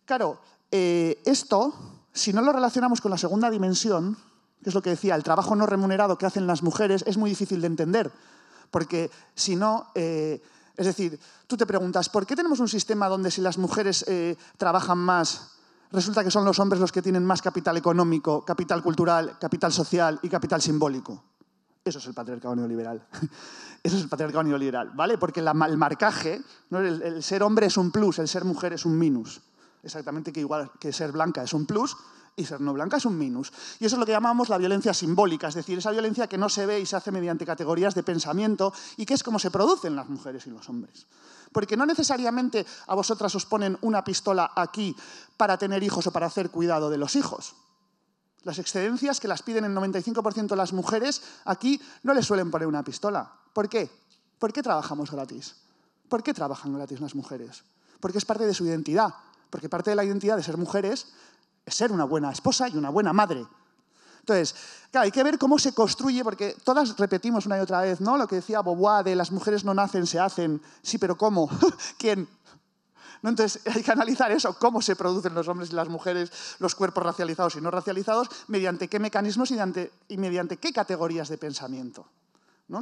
Speaker 3: Claro, eh, esto si no lo relacionamos con la segunda dimensión, que es lo que decía, el trabajo no remunerado que hacen las mujeres, es muy difícil de entender. Porque si no, eh, es decir, tú te preguntas, ¿por qué tenemos un sistema donde si las mujeres eh, trabajan más, resulta que son los hombres los que tienen más capital económico, capital cultural, capital social y capital simbólico? Eso es el patriarcado neoliberal. Eso es el patriarcado neoliberal, ¿vale? Porque el marcaje, el ser hombre es un plus, el ser mujer es un minus. Exactamente que igual que ser blanca es un plus y ser no blanca es un minus. Y eso es lo que llamamos la violencia simbólica, es decir, esa violencia que no se ve y se hace mediante categorías de pensamiento y que es como se producen las mujeres y los hombres. Porque no necesariamente a vosotras os ponen una pistola aquí para tener hijos o para hacer cuidado de los hijos. Las excedencias que las piden el 95% de las mujeres aquí no les suelen poner una pistola. ¿Por qué? ¿Por qué trabajamos gratis? ¿Por qué trabajan gratis las mujeres? Porque es parte de su identidad, porque parte de la identidad de ser mujeres es ser una buena esposa y una buena madre. Entonces, hay que ver cómo se construye, porque todas repetimos una y otra vez, ¿no? Lo que decía Boboade, de las mujeres no nacen, se hacen. Sí, pero ¿cómo? ¿Quién? Entonces, hay que analizar eso, cómo se producen los hombres y las mujeres, los cuerpos racializados y no racializados, mediante qué mecanismos y mediante qué categorías de pensamiento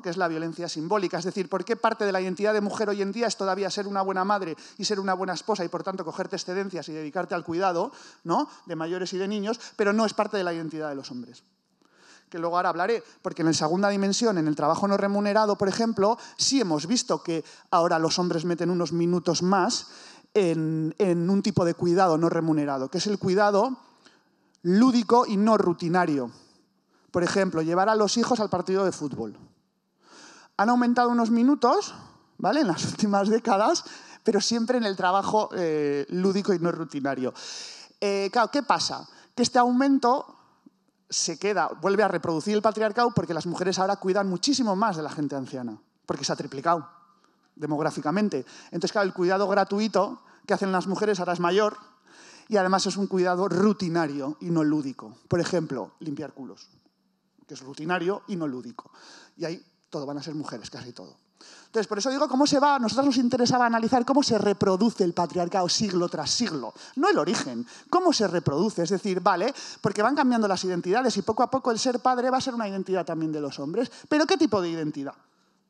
Speaker 3: que es la violencia simbólica. Es decir, ¿por qué parte de la identidad de mujer hoy en día es todavía ser una buena madre y ser una buena esposa y, por tanto, cogerte excedencias y dedicarte al cuidado ¿no? de mayores y de niños, pero no es parte de la identidad de los hombres? que luego ahora hablaré, porque en la segunda dimensión, en el trabajo no remunerado, por ejemplo, sí hemos visto que ahora los hombres meten unos minutos más en, un tipo de cuidado no remunerado, que es el cuidado lúdico y no rutinario. Por ejemplo, llevar a los hijos al partido de fútbol han aumentado unos minutos, ¿vale? En las últimas décadas, pero siempre en el trabajo eh, lúdico y no rutinario. Eh, claro, ¿qué pasa? Que este aumento se queda, vuelve a reproducir el patriarcado porque las mujeres ahora cuidan muchísimo más de la gente anciana, porque se ha triplicado demográficamente. Entonces, claro, el cuidado gratuito que hacen las mujeres ahora es mayor y además es un cuidado rutinario y no lúdico. Por ejemplo, limpiar culos, que es rutinario y no lúdico. Y hay todo, van a ser mujeres, casi todo. Entonces, por eso digo cómo se va, nosotros nos interesaba analizar cómo se reproduce el patriarcado siglo tras siglo, no el origen, cómo se reproduce, es decir, vale, porque van cambiando las identidades y poco a poco el ser padre va a ser una identidad también de los hombres, pero ¿qué tipo de identidad?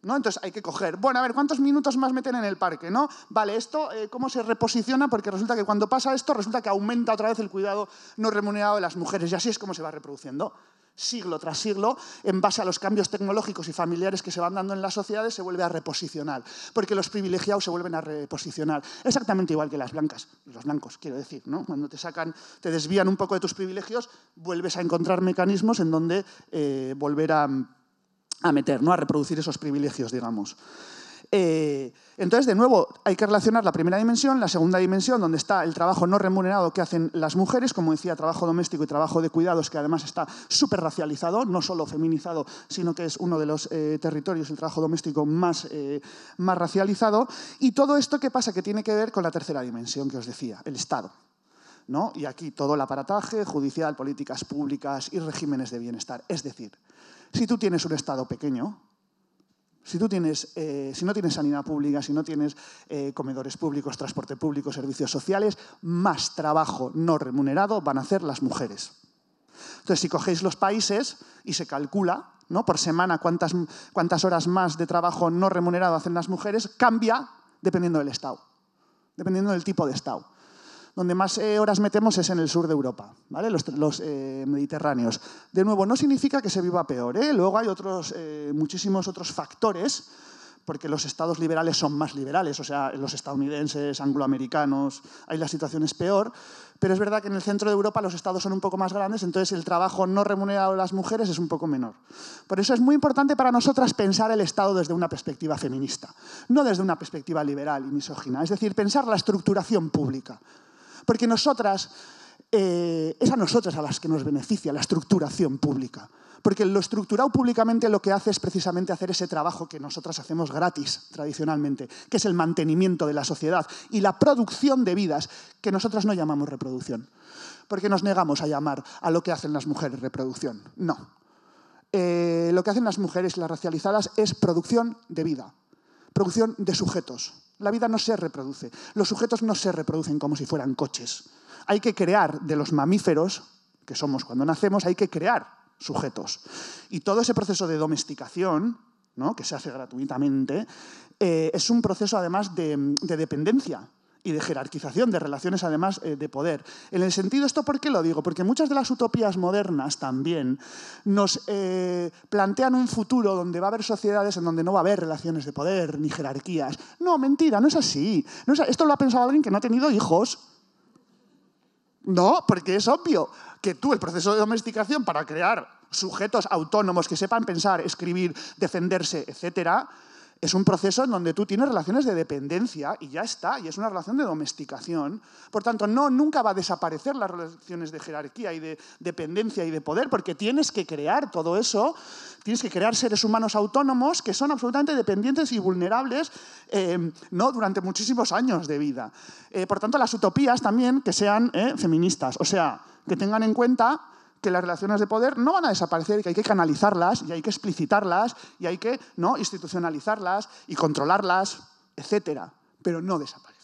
Speaker 3: ¿No? Entonces hay que coger, bueno, a ver, ¿cuántos minutos más meten en el parque? ¿no? Vale, esto, eh, ¿cómo se reposiciona? Porque resulta que cuando pasa esto, resulta que aumenta otra vez el cuidado no remunerado de las mujeres y así es como se va reproduciendo siglo tras siglo, en base a los cambios tecnológicos y familiares que se van dando en las sociedades, se vuelve a reposicionar, porque los privilegiados se vuelven a reposicionar. Exactamente igual que las blancas, los blancos, quiero decir, Cuando te sacan, te desvían un poco de tus privilegios, vuelves a encontrar mecanismos en donde eh, volver a, a meter, ¿no? A reproducir esos privilegios, digamos. Eh, entonces, de nuevo, hay que relacionar la primera dimensión, la segunda dimensión, donde está el trabajo no remunerado que hacen las mujeres, como decía, trabajo doméstico y trabajo de cuidados, que además está súper racializado, no solo feminizado, sino que es uno de los eh, territorios, el trabajo doméstico más, eh, más racializado. Y todo esto, ¿qué pasa? Que tiene que ver con la tercera dimensión que os decía, el Estado. ¿no? Y aquí todo el aparataje judicial, políticas públicas y regímenes de bienestar. Es decir, si tú tienes un Estado pequeño, si, tú tienes, eh, si no tienes sanidad pública, si no tienes eh, comedores públicos, transporte público, servicios sociales, más trabajo no remunerado van a hacer las mujeres. Entonces, si cogéis los países y se calcula ¿no? por semana cuántas, cuántas horas más de trabajo no remunerado hacen las mujeres, cambia dependiendo del Estado, dependiendo del tipo de Estado. Donde más eh, horas metemos es en el sur de Europa, los, eh, mediterráneos. De nuevo, no significa que se viva peor. ¿eh? Luego hay otros, muchísimos otros factores porque los estados liberales son más liberales, o sea, los estadounidenses, angloamericanos, ahí la situación es peor, pero es verdad que en el centro de Europa los estados son un poco más grandes, entonces el trabajo no remunerado de las mujeres es un poco menor. Por eso es muy importante para nosotras pensar el Estado desde una perspectiva feminista, no desde una perspectiva liberal y misógina, es decir, pensar la estructuración pública porque nosotras, eh, es a nosotras a las que nos beneficia la estructuración pública. Porque lo estructurado públicamente lo que hace es precisamente hacer ese trabajo que nosotras hacemos gratis tradicionalmente, que es el mantenimiento de la sociedad y la producción de vidas que nosotras no llamamos reproducción. Porque nos negamos a llamar a lo que hacen las mujeres reproducción. No. Eh, lo que hacen las mujeres, y las racializadas, es producción de vida, producción de sujetos, la vida no se reproduce. Los sujetos no se reproducen como si fueran coches. Hay que crear de los mamíferos, que somos cuando nacemos, hay que crear sujetos. Y todo ese proceso de domesticación, que se hace gratuitamente, eh, es un proceso además de dependencia y de jerarquización de relaciones, además, eh, de poder. En el sentido, ¿esto por qué lo digo? Porque muchas de las utopías modernas también nos eh, plantean un futuro donde va a haber sociedades en donde no va a haber relaciones de poder ni jerarquías. No, mentira, no es así. No esto lo ha pensado alguien que no ha tenido hijos. No, porque es obvio que tú el proceso de domesticación para crear sujetos autónomos que sepan pensar, escribir, defenderse, etcétera, es un proceso en donde tú tienes relaciones de dependencia y ya está, y es una relación de domesticación. Por tanto, no, nunca va a desaparecer las relaciones de jerarquía y de dependencia y de poder, porque tienes que crear todo eso, tienes que crear seres humanos autónomos que son absolutamente dependientes y vulnerables eh, ¿no? durante muchísimos años de vida. Eh, por tanto, las utopías también que sean eh, feministas, o sea, que tengan en cuenta que las relaciones de poder no van a desaparecer y que hay que canalizarlas y hay que explicitarlas y hay que ¿no? institucionalizarlas y controlarlas, etcétera, pero no desaparecer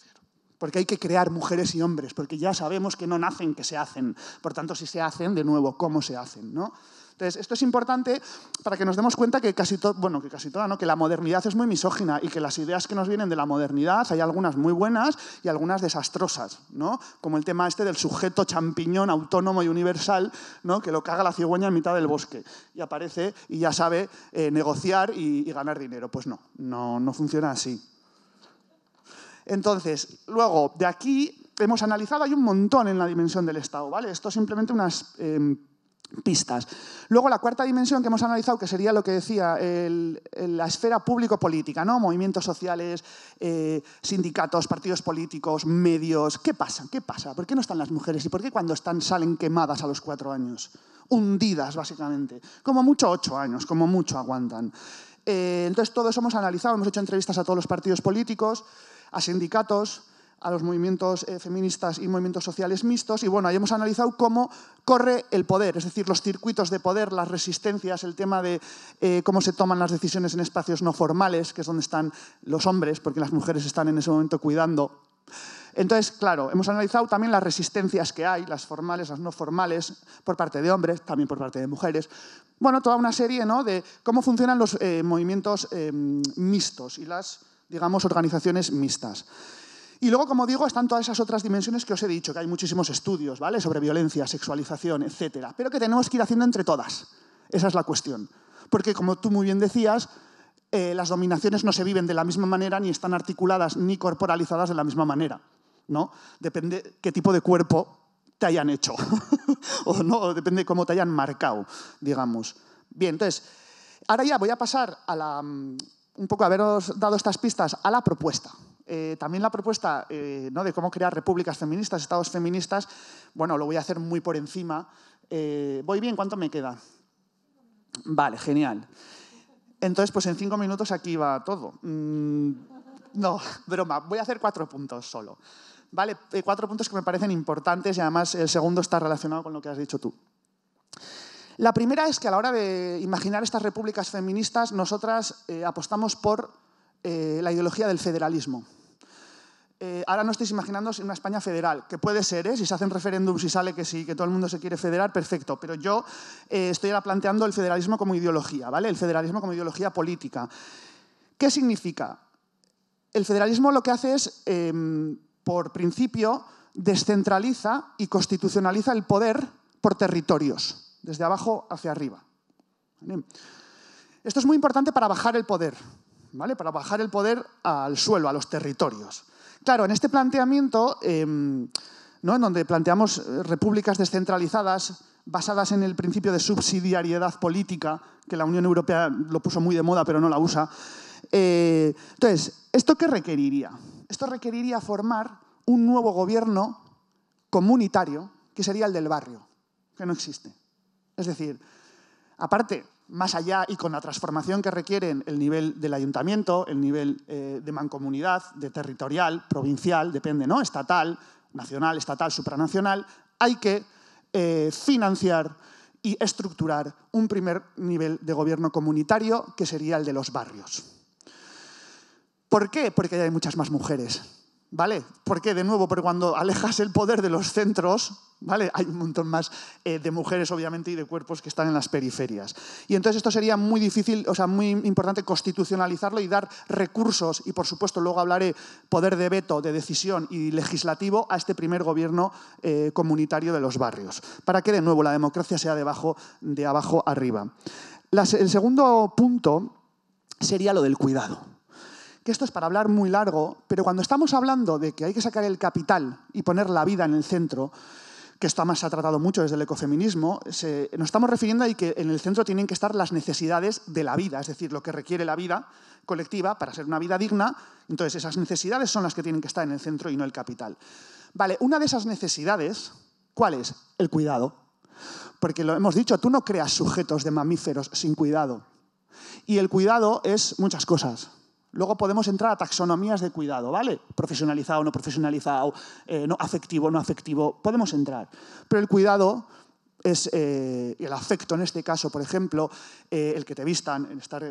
Speaker 3: porque hay que crear mujeres y hombres, porque ya sabemos que no nacen, que se hacen. Por tanto, si se hacen, de nuevo, ¿cómo se hacen? ¿no? Entonces, esto es importante para que nos demos cuenta que casi, todo, bueno, que casi toda, ¿no? que la modernidad es muy misógina y que las ideas que nos vienen de la modernidad hay algunas muy buenas y algunas desastrosas, ¿no? Como el tema este del sujeto champiñón autónomo y universal, ¿no? Que lo caga la cigüeña en mitad del bosque y aparece y ya sabe eh, negociar y, y, ganar dinero. Pues no, no, no funciona así. Entonces, luego, de aquí hemos analizado, hay un montón en la dimensión del Estado, ¿vale? Esto es simplemente unas... Em, pistas. Luego la cuarta dimensión que hemos analizado, que sería lo que decía la esfera público-política, ¿no? movimientos sociales, eh, sindicatos, partidos políticos, medios. ¿Qué pasa? ¿Qué pasa? ¿Por qué no están las mujeres? ¿Y por qué cuando están salen quemadas a los cuatro años? Hundidas, básicamente. Como mucho ocho años, como mucho aguantan. Eh, entonces, todo eso hemos analizado, hemos hecho entrevistas a todos los partidos políticos a sindicatos, a los movimientos eh, feministas y movimientos sociales mixtos. Y bueno, ahí hemos analizado cómo corre el poder, es decir, los circuitos de poder, las resistencias, el tema de eh, cómo se toman las decisiones en espacios no formales, que es donde están los hombres, porque las mujeres están en ese momento cuidando. Entonces, claro, hemos analizado también las resistencias que hay, las formales, las no formales, por parte de hombres, también por parte de mujeres. Bueno, toda una serie ¿no? de cómo funcionan los eh, movimientos em, mixtos y las digamos, organizaciones mixtas. Y luego, como digo, están todas esas otras dimensiones que os he dicho, que hay muchísimos estudios, ¿vale? Sobre violencia, sexualización, etcétera, pero que tenemos que ir haciendo entre todas. Esa es la cuestión. Porque, como tú muy bien decías, eh, las dominaciones no se viven de la misma manera, ni están articuladas ni corporalizadas de la misma manera, ¿no? Depende qué tipo de cuerpo te hayan hecho, o no, depende cómo te hayan marcado, digamos. Bien, entonces, ahora ya voy a pasar a la mm, un poco haberos dado estas pistas a la propuesta. Eh, también la propuesta eh, ¿no? de cómo crear repúblicas feministas, estados feministas, bueno, lo voy a hacer muy por encima. Eh, ¿Voy bien? ¿Cuánto me queda? Vale, genial. Entonces, pues en cinco minutos aquí va todo. Mm, no, broma, voy a hacer cuatro puntos solo. Vale, cuatro puntos que me parecen importantes y además el segundo está relacionado con lo que has dicho tú. La primera es que a la hora de imaginar estas repúblicas feministas, nosotras eh, apostamos por eh, la ideología del federalismo. Eh, ahora no estáis imaginando una España federal, que puede ser, si se hacen referéndums y sale que sí, que todo el mundo se quiere federar, perfecto, pero yo estoy ahora planteando el federalismo como ideología, ¿vale? El federalismo como ideología política. ¿Qué significa? El federalismo lo que hace es, em, por principio, descentraliza y constitucionaliza el poder por territorios desde abajo hacia arriba. Esto es muy importante para bajar el poder, ¿vale? para bajar el poder al suelo, a los territorios. Claro, en este planteamiento, em, ¿no? en donde planteamos eh, repúblicas descentralizadas basadas en el principio de subsidiariedad política, que la Unión Europea lo puso muy de moda pero no la usa, eh, entonces, ¿esto qué requeriría? Esto requeriría formar un nuevo gobierno comunitario, que sería el del barrio, que no existe. Es decir, aparte, más allá y con la transformación que requieren el nivel del ayuntamiento, el nivel eh, de mancomunidad, de territorial, provincial, depende, ¿no? Estatal, nacional, estatal, supranacional, hay que eh, financiar y estructurar un primer nivel de gobierno comunitario que sería el de los barrios. ¿Por qué? Porque hay muchas más mujeres ¿Vale? Porque, de nuevo, porque cuando alejas el poder de los centros, Hay un montón más eh, de mujeres, obviamente, y de cuerpos que están en las periferias. Y entonces esto sería muy difícil, o sea, muy importante constitucionalizarlo y dar recursos, y por supuesto luego hablaré poder de veto, de decisión y legislativo a este primer gobierno eh, comunitario de los barrios, para que, de nuevo, la democracia sea de, de abajo arriba. el segundo punto sería lo del cuidado que esto es para hablar muy largo, pero cuando estamos hablando de que hay que sacar el capital y poner la vida en el centro, que esto además se ha tratado mucho desde el ecofeminismo, nos estamos refiriendo a que en el centro tienen que estar las necesidades de la vida, es decir, lo que requiere la vida colectiva para ser una vida digna. Entonces, esas necesidades son las que tienen que estar en el centro y no el capital. Vale, una de esas necesidades, ¿cuál es? El cuidado. Porque lo hemos dicho, tú no creas sujetos de mamíferos sin cuidado. Y el cuidado es muchas cosas. Luego podemos entrar a taxonomías de cuidado, ¿vale? Profesionalizado, no profesionalizado, eh, no afectivo, no afectivo, podemos entrar. Pero el cuidado es eh, el afecto, en este caso, por ejemplo, eh, el que te vistan, en estar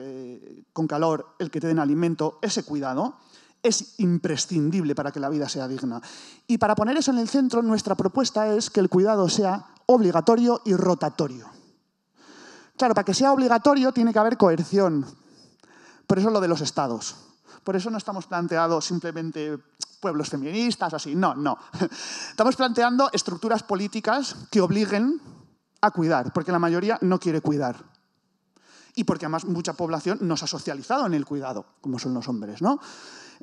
Speaker 3: con calor, el que te den alimento, ese cuidado es imprescindible para que la vida sea digna. Y para poner eso en el centro, nuestra propuesta es que el cuidado sea obligatorio y rotatorio. Claro, para que sea obligatorio tiene que haber coerción, por eso lo de los estados. Por eso no estamos planteando simplemente pueblos feministas, así, no, no. Estamos planteando estructuras políticas que obliguen a cuidar, porque la mayoría no quiere cuidar. Y porque además mucha población nos ha socializado en el cuidado, como son los hombres, ¿no?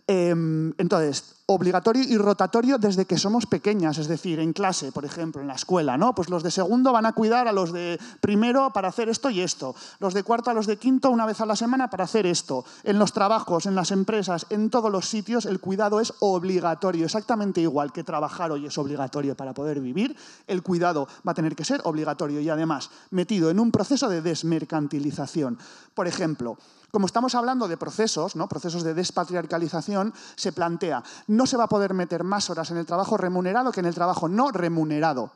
Speaker 3: Em, entonces, obligatorio y rotatorio desde que somos pequeñas, es decir, en clase, por ejemplo, en la escuela, ¿no? Pues los de segundo van a cuidar a los de primero para hacer esto y esto, los de cuarto a los de quinto una vez a la semana para hacer esto. En los trabajos, en las empresas, en todos los sitios, el cuidado es obligatorio, exactamente igual que trabajar hoy es obligatorio para poder vivir, el cuidado va a tener que ser obligatorio y además metido en un proceso de desmercantilización. Por ejemplo, como estamos hablando de procesos, ¿no? procesos de despatriarcalización, se plantea, no se va a poder meter más horas en el trabajo remunerado que en el trabajo no remunerado.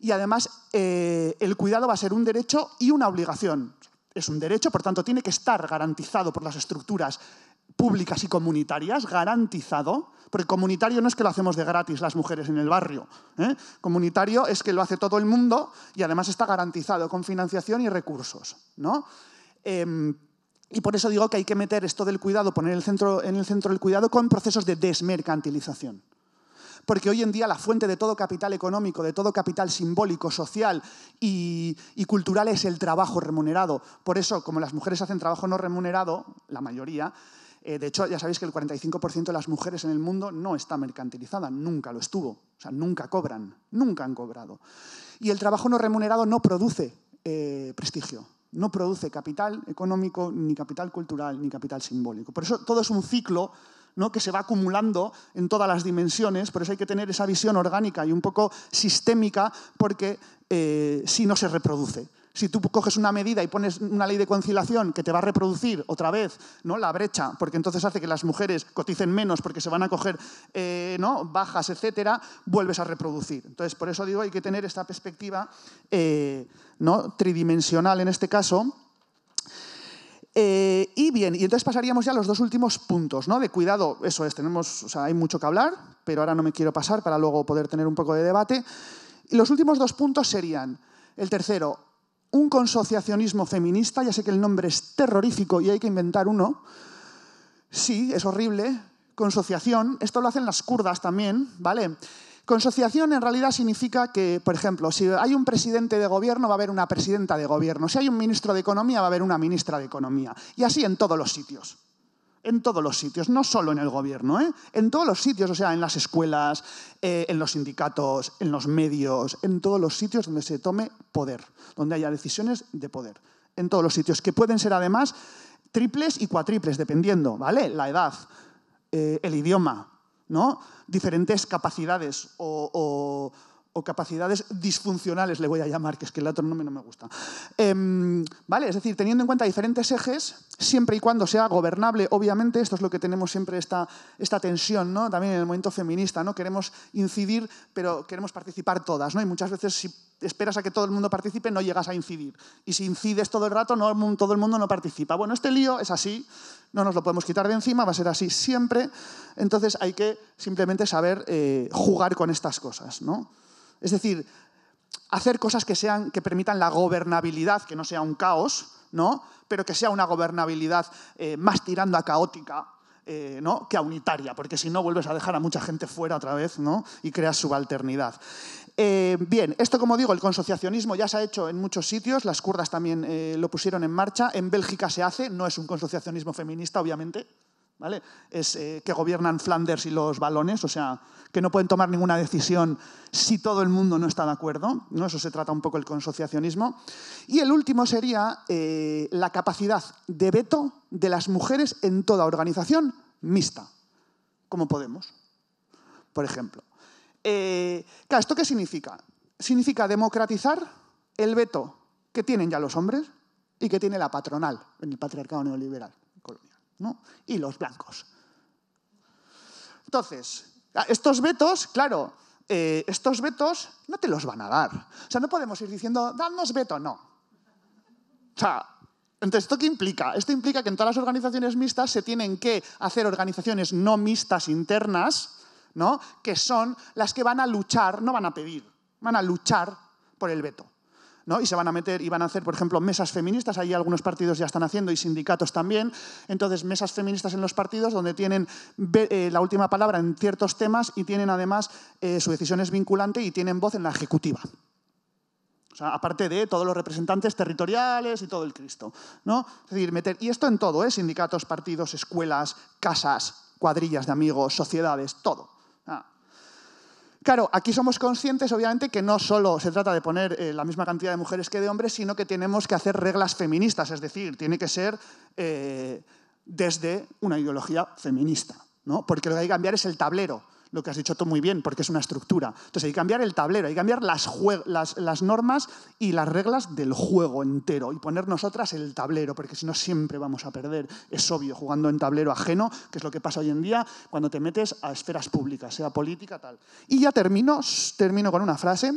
Speaker 3: Y además, eh, el cuidado va a ser un derecho y una obligación. Es un derecho, por tanto, tiene que estar garantizado por las estructuras públicas y comunitarias, garantizado, porque comunitario no es que lo hacemos de gratis las mujeres en el barrio, ¿eh? comunitario es que lo hace todo el mundo y además está garantizado con financiación y recursos. ¿no? Em, y por eso digo que hay que meter esto del cuidado, poner en el centro el cuidado con procesos de desmercantilización. Porque hoy en día la fuente de todo capital económico, de todo capital simbólico, social y, cultural es el trabajo remunerado. Por eso, como las mujeres hacen trabajo no remunerado, la mayoría, eh, de hecho, ya sabéis que el 45% de las mujeres en el mundo no está mercantilizada, nunca lo estuvo. O sea, nunca cobran, nunca han cobrado. Y el trabajo no remunerado no produce eh, prestigio no produce capital económico, ni capital cultural, ni capital simbólico. Por eso todo es un ciclo ¿no? que se va acumulando en todas las dimensiones, por eso hay que tener esa visión orgánica y un poco sistémica, porque eh, si no se reproduce. Si tú coges una medida y pones una ley de conciliación que te va a reproducir otra vez ¿no? la brecha, porque entonces hace que las mujeres coticen menos porque se van a coger eh, ¿no? bajas, etcétera, vuelves a reproducir. Entonces, por eso digo, hay que tener esta perspectiva eh, ¿no? tridimensional en este caso. Eh, y bien, y entonces pasaríamos ya a los dos últimos puntos, ¿no? De cuidado, eso es, tenemos, hay mucho que hablar, pero ahora no me quiero pasar para luego poder tener un poco de debate. Y los últimos dos puntos serían, el tercero, un consociacionismo feminista, ya sé que el nombre es terrorífico y hay que inventar uno, sí, es horrible, consociación, esto lo hacen las kurdas también, ¿vale? Consociación en realidad significa que, por ejemplo, si hay un presidente de gobierno va a haber una presidenta de gobierno, si hay un ministro de Economía va a haber una ministra de Economía, y así en todos los sitios en todos los sitios, no solo en el gobierno, ¿eh? en todos los sitios, o sea, en las escuelas, eh, en los sindicatos, en los medios, en todos los sitios donde se tome poder, donde haya decisiones de poder, en todos los sitios, que pueden ser además triples y cuatriples, dependiendo, ¿vale? La edad, eh, el idioma, ¿no? Diferentes capacidades o o capacidades disfuncionales, le voy a llamar, que es que el otro nombre no me gusta. Em, ¿Vale? Es decir, teniendo en cuenta diferentes ejes, siempre y cuando sea gobernable, obviamente, esto es lo que tenemos siempre esta, esta tensión, ¿no? También en el momento feminista, ¿no? Queremos incidir, pero queremos participar todas, ¿no? Y muchas veces si esperas a que todo el mundo participe, no llegas a incidir. Y si incides todo el rato, no, todo el mundo no participa. Bueno, este lío es así, no nos lo podemos quitar de encima, va a ser así siempre. Entonces hay que simplemente saber eh, jugar con estas cosas, ¿no? Es decir, hacer cosas que, sean, que permitan la gobernabilidad, que no sea un caos, ¿no? pero que sea una gobernabilidad eh, más tirando a caótica eh, ¿no? que a unitaria, porque si no vuelves a dejar a mucha gente fuera otra vez ¿no? y creas subalternidad. Eh, bien, esto como digo, el consociacionismo ya se ha hecho en muchos sitios, las kurdas también lo pusieron en marcha, en Bélgica se hace, no es un consociacionismo feminista obviamente, es, eh, que gobiernan Flanders y los balones, o sea, que no pueden tomar ninguna decisión si todo el mundo no está de acuerdo. ¿no? Eso se trata un poco el consociacionismo. Y el último sería eh, la capacidad de veto de las mujeres en toda organización mixta, como Podemos, por ejemplo. Eh, ¿esto qué significa? Significa democratizar el veto que tienen ya los hombres y que tiene la patronal en el patriarcado neoliberal y los blancos. Entonces, estos vetos, claro, eh, estos vetos no te los van a dar. O sea, no podemos ir diciendo, dadnos veto, no. O sea, entonces, ¿esto qué implica? Esto implica que en todas las organizaciones mixtas se tienen que hacer organizaciones no mixtas internas, ¿no? que son las que van a luchar, no van a pedir, van a luchar por el veto. Y se van a meter y van a hacer, por ejemplo, mesas feministas, ahí algunos partidos ya están haciendo y sindicatos también. Entonces, mesas feministas en los partidos donde tienen eh, la última palabra en ciertos temas y tienen además eh, su decisión es vinculante y tienen voz en la ejecutiva. O sea, aparte de todos los representantes territoriales y todo el Cristo. ¿no? decir, meter, y esto en todo, ¿eh? sindicatos, partidos, escuelas, casas, cuadrillas de amigos, sociedades, todo. Claro, aquí somos conscientes, obviamente, que no solo se trata de poner eh, la misma cantidad de mujeres que de hombres, sino que tenemos que hacer reglas feministas, es decir, tiene que ser eh, desde una ideología feminista, porque lo que hay que cambiar es el tablero lo que has dicho tú muy bien, porque es una estructura. Entonces hay que cambiar el tablero, hay que cambiar las, normas y las reglas del juego entero y poner nosotras el tablero, porque si no siempre vamos a perder. Es obvio, jugando en tablero ajeno, que es lo que pasa hoy en día cuando te metes a esferas públicas, sea política, tal. Y ya termino con una frase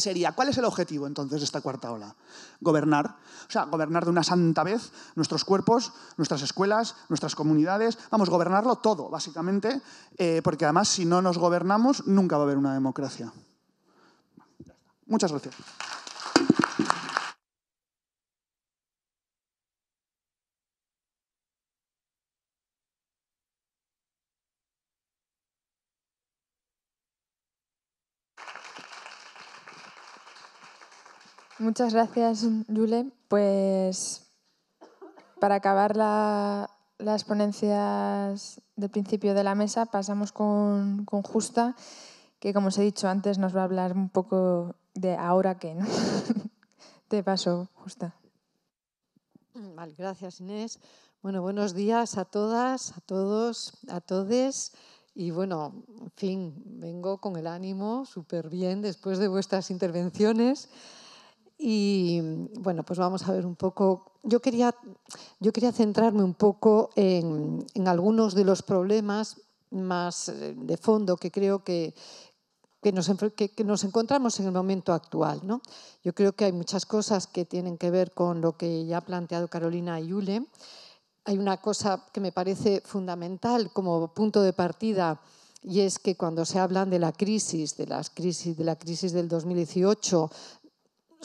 Speaker 3: sería? ¿Cuál es el objetivo entonces de esta cuarta ola? Gobernar. O sea, gobernar de una santa vez nuestros cuerpos, nuestras escuelas, nuestras comunidades. Vamos, gobernarlo todo, básicamente, eh, porque además si no nos gobernamos nunca va a haber una democracia. Muchas gracias.
Speaker 1: Muchas gracias, Yule. Pues para acabar las ponencias del principio de la mesa, pasamos con, Justa, que como os he dicho antes, nos va a hablar un poco de ahora qué. ¿no? Te paso, Justa.
Speaker 4: Vale, gracias, Inés. Bueno, buenos días a todas, a todos, a todes. Y bueno, en fin, vengo con el ánimo súper bien después de vuestras intervenciones. Y bueno, pues vamos a ver un poco. Yo quería, yo quería centrarme un poco en, algunos de los problemas más eh, de fondo que creo que, que nos, que, nos, encontramos en el momento actual. ¿no? Yo creo que hay muchas cosas que tienen que ver con lo que ya ha planteado Carolina y Yule Hay una cosa que me parece fundamental como punto de partida y es que cuando se hablan de la crisis, de, las crisis, de la crisis del 2018,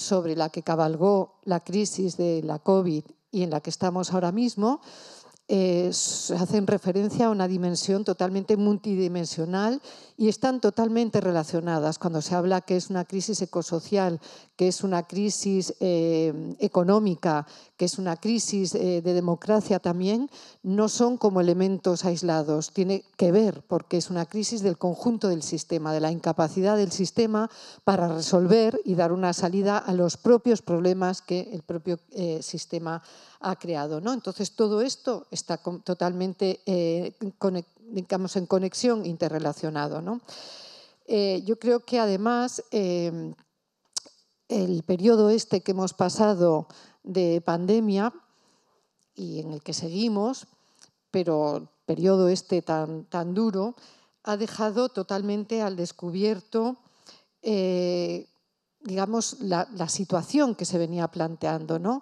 Speaker 4: sobre la que cabalgó la crisis de la COVID y en la que estamos ahora mismo, eh, hacen referencia a una dimensión totalmente multidimensional y están totalmente relacionadas. Cuando se habla que es una crisis ecosocial, que es una crisis eh, económica, que es una crisis eh, de democracia también, no son como elementos aislados. Tiene que ver, porque es una crisis del conjunto del sistema, de la incapacidad del sistema para resolver y dar una salida a los propios problemas que el propio eh, sistema ha creado. ¿no? Entonces, todo esto está totalmente eh, digamos, en conexión, interrelacionado. yo creo que además el periodo este que hemos pasado de pandemia y en el que seguimos, pero periodo este tan, tan duro, ha dejado totalmente al descubierto, eh, digamos, la, la, situación que se venía planteando, ¿no?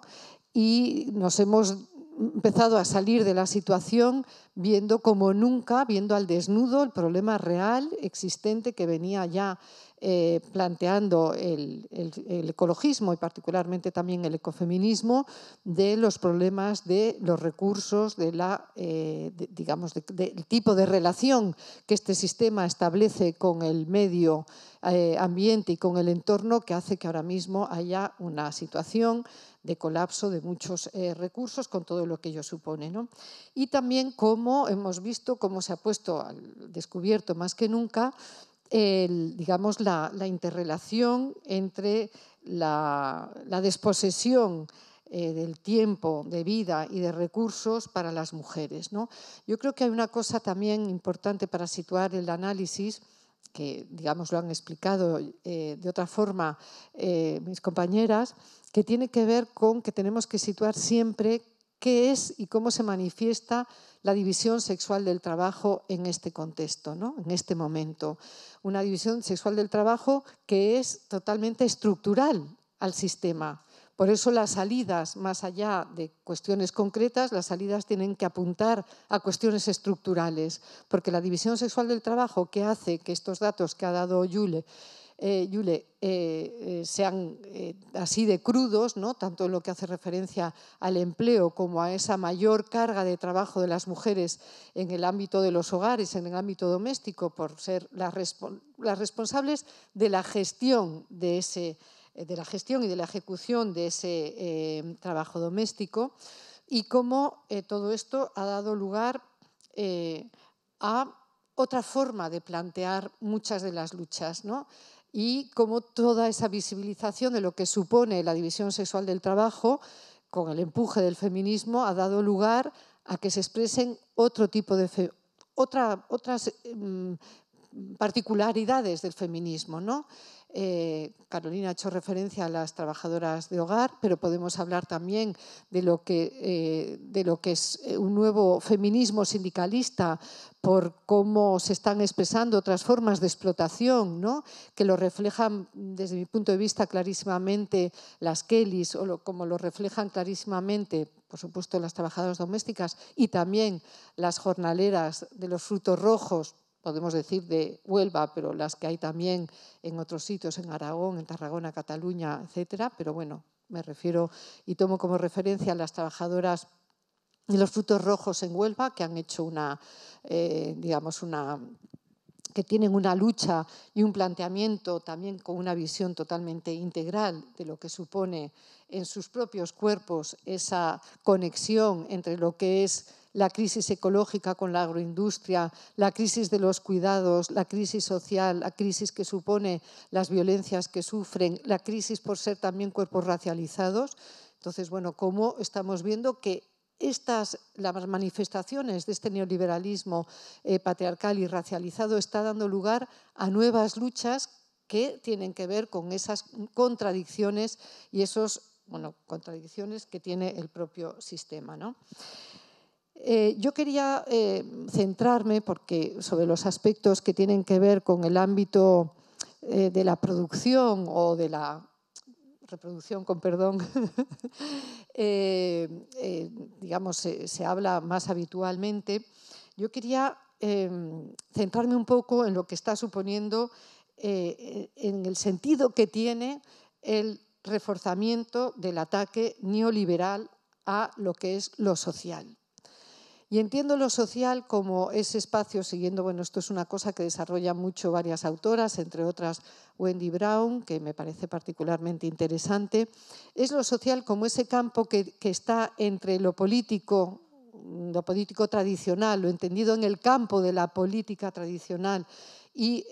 Speaker 4: Y nos hemos empezado a salir de la situación viendo como nunca, viendo al desnudo el problema real existente que venía ya eh, planteando el, ecologismo y particularmente también el ecofeminismo de los problemas de los recursos, de la, eh, digamos, del tipo de relación que este sistema establece con el medio eh, ambiente y con el entorno que hace que ahora mismo haya una situación de colapso de muchos recursos con todo lo que ello supone. ¿no? Y también con hemos visto cómo se ha puesto al descubierto más que nunca digamos, la, interrelación entre la, desposesión eh, del tiempo, de vida y de recursos para las mujeres. Yo creo que hay una cosa también importante para situar el análisis que digamos lo han explicado eh, de otra forma eh, mis compañeras, que tiene que ver con que tenemos que situar siempre qué es y cómo se manifiesta la división sexual del trabajo en este contexto, ¿no? en este momento. Una división sexual del trabajo que es totalmente estructural al sistema. Por eso las salidas, más allá de cuestiones concretas, las salidas tienen que apuntar a cuestiones estructurales, porque la división sexual del trabajo que hace que estos datos que ha dado Yule eh, Yule, eh, eh, sean así de crudos, tanto en lo que hace referencia al empleo como a esa mayor carga de trabajo de las mujeres en el ámbito de los hogares, en el ámbito doméstico, por ser las, responsables de la gestión de la gestión y de la ejecución de ese trabajo doméstico y cómo todo esto ha dado lugar a otra forma de plantear muchas de las luchas. ¿no? y cómo toda esa visibilización de lo que supone la división sexual del trabajo, con el empuje del feminismo, ha dado lugar a que se expresen otro tipo de otras em, particularidades del feminismo, eh, Carolina ha hecho referencia a las trabajadoras de hogar, pero podemos hablar también de lo que, eh, de lo que es eh, un nuevo feminismo sindicalista por cómo se están expresando otras formas de explotación, ¿no? que lo reflejan mm, desde mi punto de vista clarísimamente las Kellys o como lo reflejan clarísimamente, por supuesto, las trabajadoras domésticas y también las jornaleras de los frutos rojos, podemos decir de Huelva, pero las que hay también en otros sitios, en Aragón, en Tarragona, Cataluña, etcétera. Pero bueno, me refiero y tomo como referencia a las trabajadoras de los frutos rojos en Huelva, que han hecho una, eh, digamos, una que tienen una lucha y un planteamiento también con una visión totalmente integral de lo que supone en sus propios cuerpos esa conexión entre lo que es la crisis ecológica con la agroindustria, la crisis de los cuidados, la crisis social, la crisis que supone las violencias que sufren, la crisis por ser también cuerpos racializados. Entonces, bueno, cómo estamos viendo que estas, las manifestaciones de este neoliberalismo eh, patriarcal y racializado está dando lugar a nuevas luchas que tienen que ver con esas contradicciones y esos, bueno, contradicciones que tiene el propio sistema. ¿no? Eh, yo quería eh, centrarme porque sobre los aspectos que tienen que ver con el ámbito eh, de la producción o de la reproducción, con perdón, digamos, se, habla más habitualmente. Yo quería em, centrarme un poco en lo que está suponiendo, en el sentido que tiene el reforzamiento del ataque neoliberal a lo que es lo social. Y entiendo lo social como ese espacio, siguiendo, bueno, esto es una cosa que desarrollan mucho varias autoras, entre otras Wendy Brown, que me parece particularmente interesante, es lo social como ese campo que, está entre lo político, lo político tradicional, lo entendido en el campo de la política tradicional y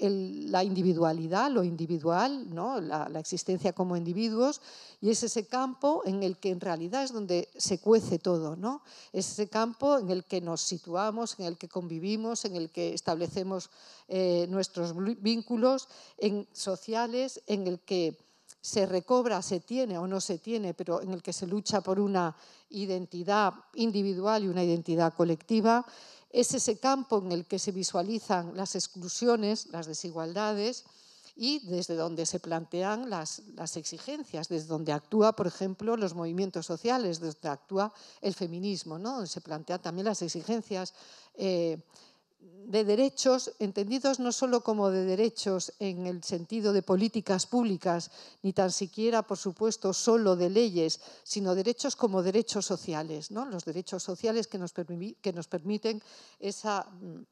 Speaker 4: la individualidad, lo individual, ¿no? la, existencia como individuos, y es ese campo en el que en realidad es donde se cuece todo, ¿no? es ese campo en el que nos situamos, en el que convivimos, en el que establecemos eh, nuestros vínculos en, sociales, en el que se recobra, se tiene o no se tiene, pero en el que se lucha por una identidad individual y una identidad colectiva es ese campo en el que se visualizan las exclusiones, las desigualdades y desde donde se plantean las, las exigencias, desde donde actúa, por ejemplo, los movimientos sociales, desde donde actúa el feminismo, ¿no? donde se plantean también las exigencias eh, de derechos, entendidos no solo como de derechos en el sentido de políticas públicas, ni tan siquiera, por supuesto, solo de leyes, sino derechos como derechos sociales, ¿no? los derechos sociales que nos, que nos permiten mm,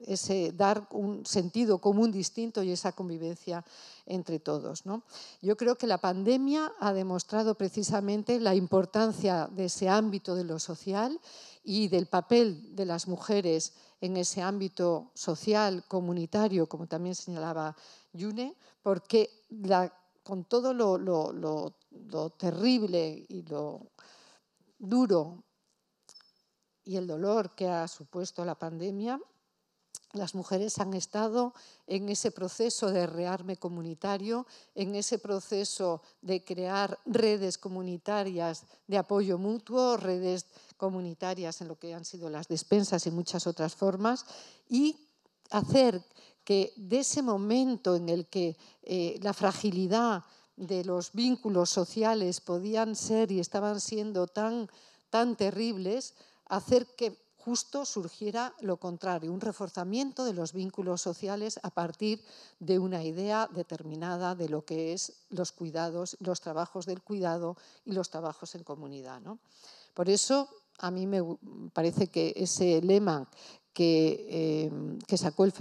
Speaker 4: ese dar un sentido común distinto y esa convivencia entre todos. ¿no? Yo creo que la pandemia ha demostrado precisamente la importancia de ese ámbito de lo social y del papel de las mujeres en ese ámbito social, comunitario, como también señalaba Yune, porque con todo lo terrible y lo duro y el dolor que ha supuesto la pandemia, las mujeres han estado en ese proceso de rearme comunitario, en ese proceso de crear redes comunitarias de apoyo mutuo, redes comunitarias en lo que han sido las despensas y muchas otras formas, y hacer que de ese momento en el que eh, la fragilidad de los vínculos sociales podían ser y estaban siendo tan, tan terribles, hacer que justo surgiera lo contrario, un reforzamiento de los vínculos sociales a partir de una idea determinada de lo que es los cuidados, los trabajos del cuidado y los trabajos en comunidad. ¿no? Por eso a mí me parece que ese lema que, em, sacó el,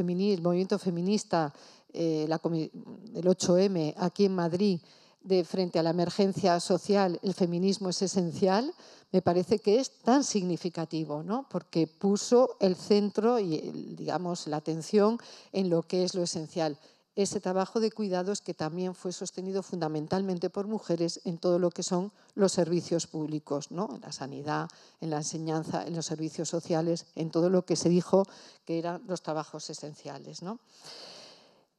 Speaker 4: movimiento feminista, eh, el 8M aquí en Madrid, de frente a la emergencia social el feminismo es esencial, me parece que es tan significativo, ¿no? porque puso el centro y, digamos, la atención en lo que es lo esencial. Ese trabajo de cuidados que también fue sostenido fundamentalmente por mujeres en todo lo que son los servicios públicos, ¿no? en la sanidad, en la enseñanza, en los servicios sociales, en todo lo que se dijo que eran los trabajos esenciales. ¿no?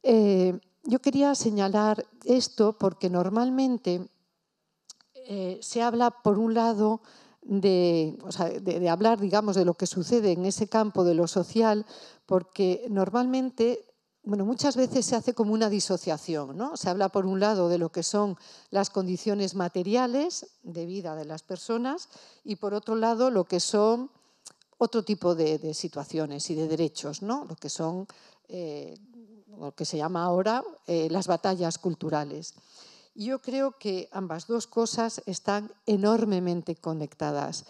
Speaker 4: Eh, yo quería señalar esto porque normalmente eh, se habla, por un lado, de, hablar, digamos, de lo que sucede en ese campo de lo social, porque normalmente, bueno, muchas veces se hace como una disociación, ¿no? Se habla, por un lado, de lo que son las condiciones materiales de vida de las personas y, por otro lado, lo que son otro tipo de, situaciones y de derechos, Lo que son eh, lo que se llama ahora eh, las batallas culturales. Yo creo que ambas dos cosas están enormemente conectadas.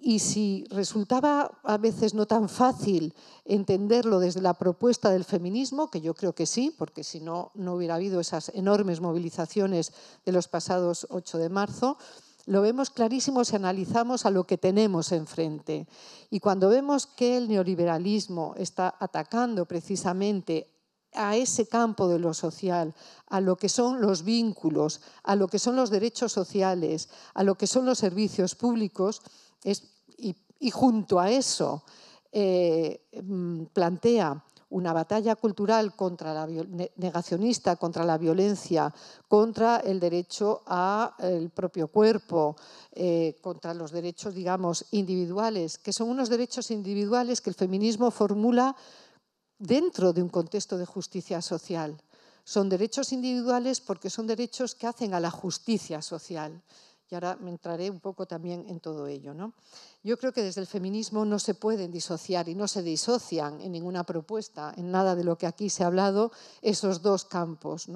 Speaker 4: Y si resultaba a veces no tan fácil entenderlo desde la propuesta del feminismo, que yo creo que sí, porque si no, no hubiera habido esas enormes movilizaciones de los pasados 8 de marzo, lo vemos clarísimo si analizamos a lo que tenemos enfrente. Y cuando vemos que el neoliberalismo está atacando precisamente a ese campo de lo social, a lo que son los vínculos, a lo que son los derechos sociales, a lo que son los servicios públicos, y, junto a eso eh, mm, plantea una batalla cultural contra la negacionista, contra la violencia, contra el derecho al propio cuerpo, eh, contra los derechos, digamos, individuales, que son unos derechos individuales que el feminismo formula dentro de un contexto de justicia social. Son derechos individuales porque son derechos que hacen a la justicia social. Y ahora me entraré un poco también en todo ello. Yo creo que desde el feminismo no se pueden disociar y no se disocian en ninguna propuesta, en nada de lo que aquí se ha hablado, esos dos campos.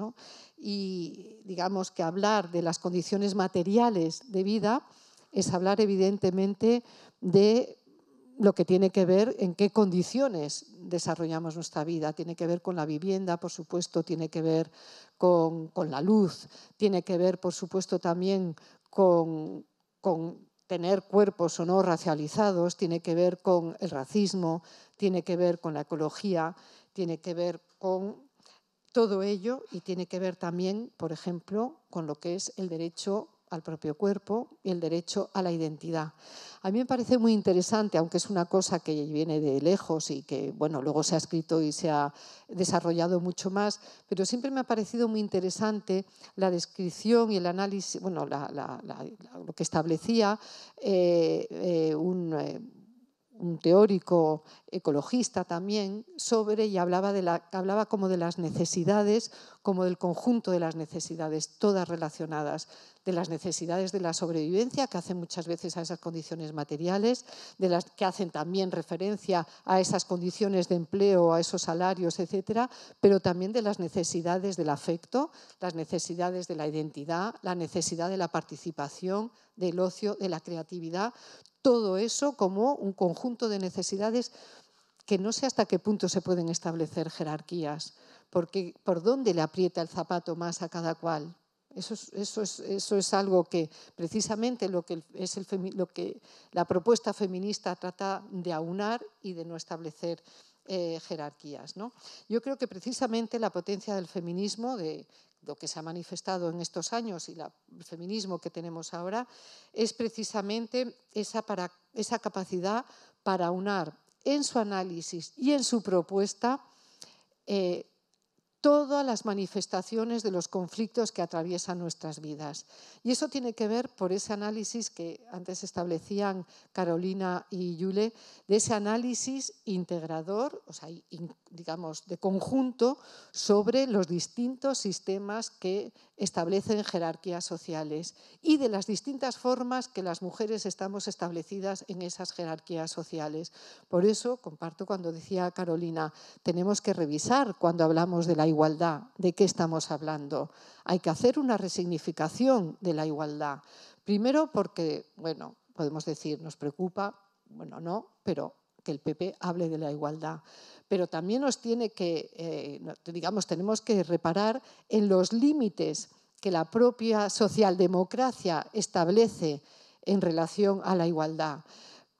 Speaker 4: Y digamos que hablar de las condiciones materiales de vida es hablar evidentemente de lo que tiene que ver en qué condiciones desarrollamos nuestra vida. Tiene que ver con la vivienda, por supuesto, tiene que ver con, la luz, tiene que ver, por supuesto, también con, con tener cuerpos o no racializados, tiene que ver con el racismo, tiene que ver con la ecología, tiene que ver con todo ello y tiene que ver también, por ejemplo, con lo que es el derecho al propio cuerpo y el derecho a la identidad. A mí me parece muy interesante, aunque es una cosa que viene de lejos y que bueno, luego se ha escrito y se ha desarrollado mucho más, pero siempre me ha parecido muy interesante la descripción y el análisis, bueno, lo que establecía eh, eh, eh, un... teórico ecologista también, sobre y hablaba, de la, hablaba como de las necesidades, como del conjunto de las necesidades, todas relacionadas de las necesidades de la sobrevivencia que hacen muchas veces a esas condiciones materiales, de las que hacen también referencia a esas condiciones de empleo, a esos salarios, etcétera, pero también de las necesidades del afecto, las necesidades de la identidad, la necesidad de la participación, del ocio, de la creatividad, todo eso como un conjunto de necesidades que no sé hasta qué punto se pueden establecer jerarquías, porque por dónde le aprieta el zapato más a cada cual. Eso es, eso es, algo que precisamente lo que, es el, lo que la propuesta feminista trata de aunar y de no establecer eh, jerarquías. ¿no? Yo creo que precisamente la potencia del feminismo, de lo que se ha manifestado en estos años y la, el feminismo que tenemos ahora, es precisamente esa, para, esa capacidad para aunar en su análisis y en su propuesta eh, todas las manifestaciones de los conflictos que atraviesan nuestras vidas. Y eso tiene que ver por ese análisis que antes establecían Carolina y Yule, de ese análisis integrador, o digamos, de conjunto sobre los distintos sistemas que establecen jerarquías sociales y de las distintas formas que las mujeres estamos establecidas en esas jerarquías sociales. Por eso, comparto cuando decía Carolina, tenemos que revisar cuando hablamos de la igualdad, de qué estamos hablando. Hay que hacer una resignificación de la igualdad. Primero porque, bueno, podemos decir, nos preocupa, bueno, no, pero que el PP hable de la igualdad, pero también nos tiene que, eh, digamos, tenemos que reparar en los límites que la propia socialdemocracia establece en relación a la igualdad,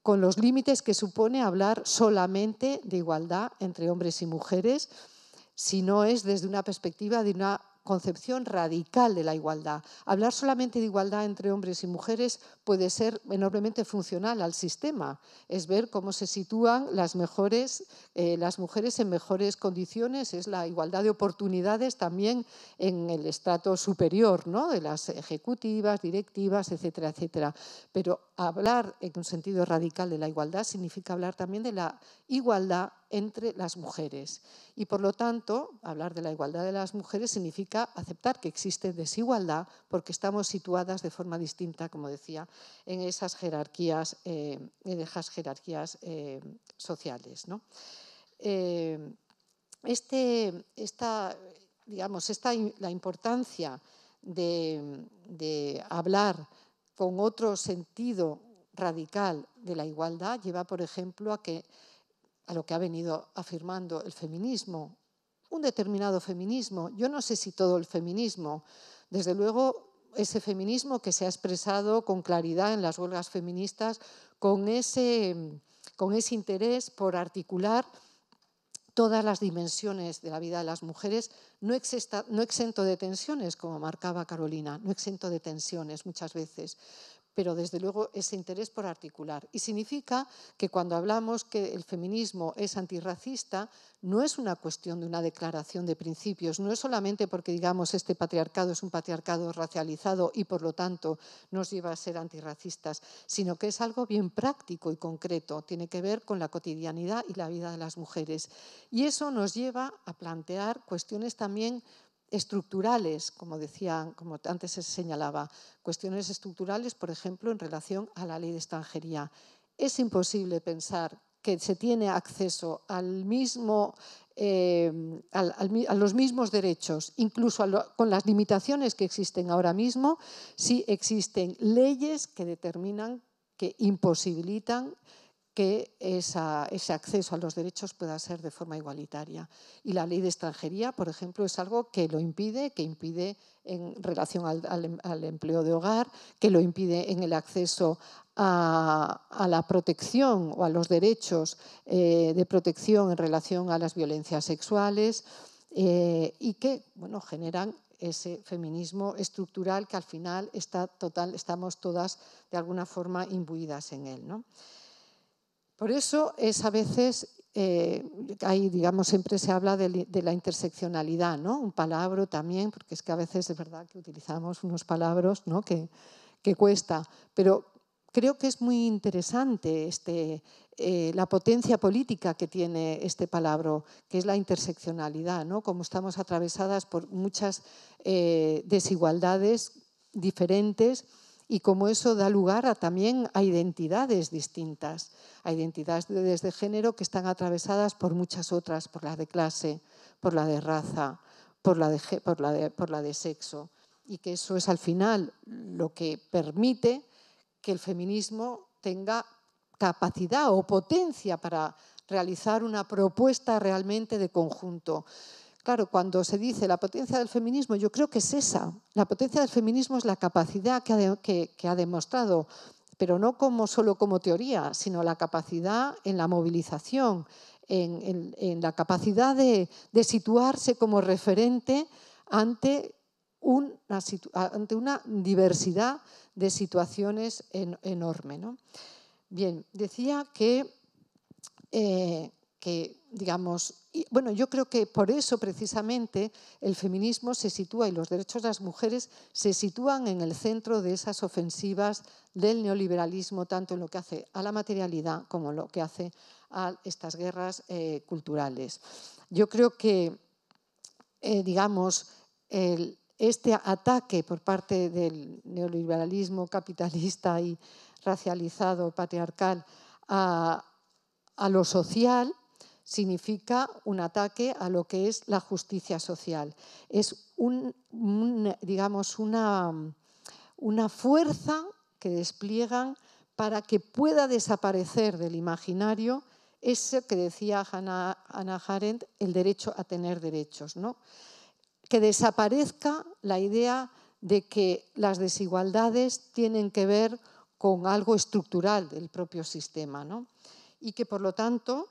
Speaker 4: con los límites que supone hablar solamente de igualdad entre hombres y mujeres, si no es desde una perspectiva de una concepción radical de la igualdad. Hablar solamente de igualdad entre hombres y mujeres puede ser enormemente funcional al sistema. Es ver cómo se sitúan las, mejores, eh, las mujeres en mejores condiciones, es la igualdad de oportunidades también en el estrato superior, ¿no? de las ejecutivas, directivas, etcétera, etcétera. Pero hablar en un sentido radical de la igualdad significa hablar también de la igualdad entre las mujeres. Y por lo tanto, hablar de la igualdad de las mujeres significa aceptar que existe desigualdad porque estamos situadas de forma distinta, como decía, en esas jerarquías, eh, en esas jerarquías eh, sociales. Eh, este, digamos, la importancia de, de hablar con otro sentido radical de la igualdad lleva, por ejemplo, a que a lo que ha venido afirmando el feminismo, un determinado feminismo. Yo no sé si todo el feminismo, desde luego ese feminismo que se ha expresado con claridad en las huelgas feministas, con ese, con ese interés por articular todas las dimensiones de la vida de las mujeres, no, no exento de tensiones, como marcaba Carolina, no exento de tensiones muchas veces, pero desde luego ese interés por articular. Y significa que cuando hablamos que el feminismo es antirracista, no es una cuestión de una declaración de principios, no es solamente porque digamos este patriarcado es un patriarcado racializado y por lo tanto nos lleva a ser antirracistas, sino que es algo bien práctico y concreto, tiene que ver con la cotidianidad y la vida de las mujeres. Y eso nos lleva a plantear cuestiones también estructurales, como, decían, como antes se señalaba, cuestiones estructurales, por ejemplo, en relación a la ley de extranjería. Es imposible pensar que se tiene acceso al mismo, eh, a los mismos derechos, incluso con las limitaciones que existen ahora mismo, si existen leyes que determinan, que imposibilitan que ese acceso a los derechos pueda ser de forma igualitaria. Y la ley de extranjería, por ejemplo, es algo que lo impide, que impide en relación al, em, empleo de hogar, que lo impide en el acceso a, la protección o a los derechos eh, de protección en relación a las violencias sexuales eh, y que bueno, generan ese feminismo estructural que al final está total, estamos todas de alguna forma imbuidas en él. Por eso es a veces, eh, ahí digamos siempre se habla de, la interseccionalidad, ¿no? Un palabra también, porque es que a veces es verdad que utilizamos unos palabras ¿no? que, cuesta, pero creo que es muy interesante este, eh, la potencia política que tiene este palabra, que es la interseccionalidad, ¿no? como estamos atravesadas por muchas eh, desigualdades diferentes y cómo eso da lugar a, también a identidades distintas, a identidades de género que están atravesadas por muchas otras, por la de clase, por la de raza, por la de, por la de sexo, y que eso es al final lo que permite que el feminismo tenga capacidad o potencia para realizar una propuesta realmente de conjunto. Claro, cuando se dice la potencia del feminismo, yo creo que es esa. La potencia del feminismo es la capacidad que ha, demostrado, pero no como, solo como teoría, sino la capacidad en la movilización, en, la capacidad de, situarse como referente ante una, diversidad de situaciones enorme. Bien, decía que eh, que, digamos, bueno, yo creo que por eso precisamente el feminismo se sitúa y los derechos de las mujeres se sitúan en el centro de esas ofensivas del neoliberalismo, tanto en lo que hace a la materialidad como en lo que hace a estas guerras eh, culturales. Yo creo que, eh, digamos, este ataque por parte del neoliberalismo capitalista y racializado, patriarcal, a lo social, significa un ataque a lo que es la justicia social. Es un, digamos, una, fuerza que despliegan para que pueda desaparecer del imaginario ese que decía Hannah, Hannah Arendt, el derecho a tener derechos. ¿no? Que desaparezca la idea de que las desigualdades tienen que ver con algo estructural del propio sistema. ¿no? Y que, por lo tanto,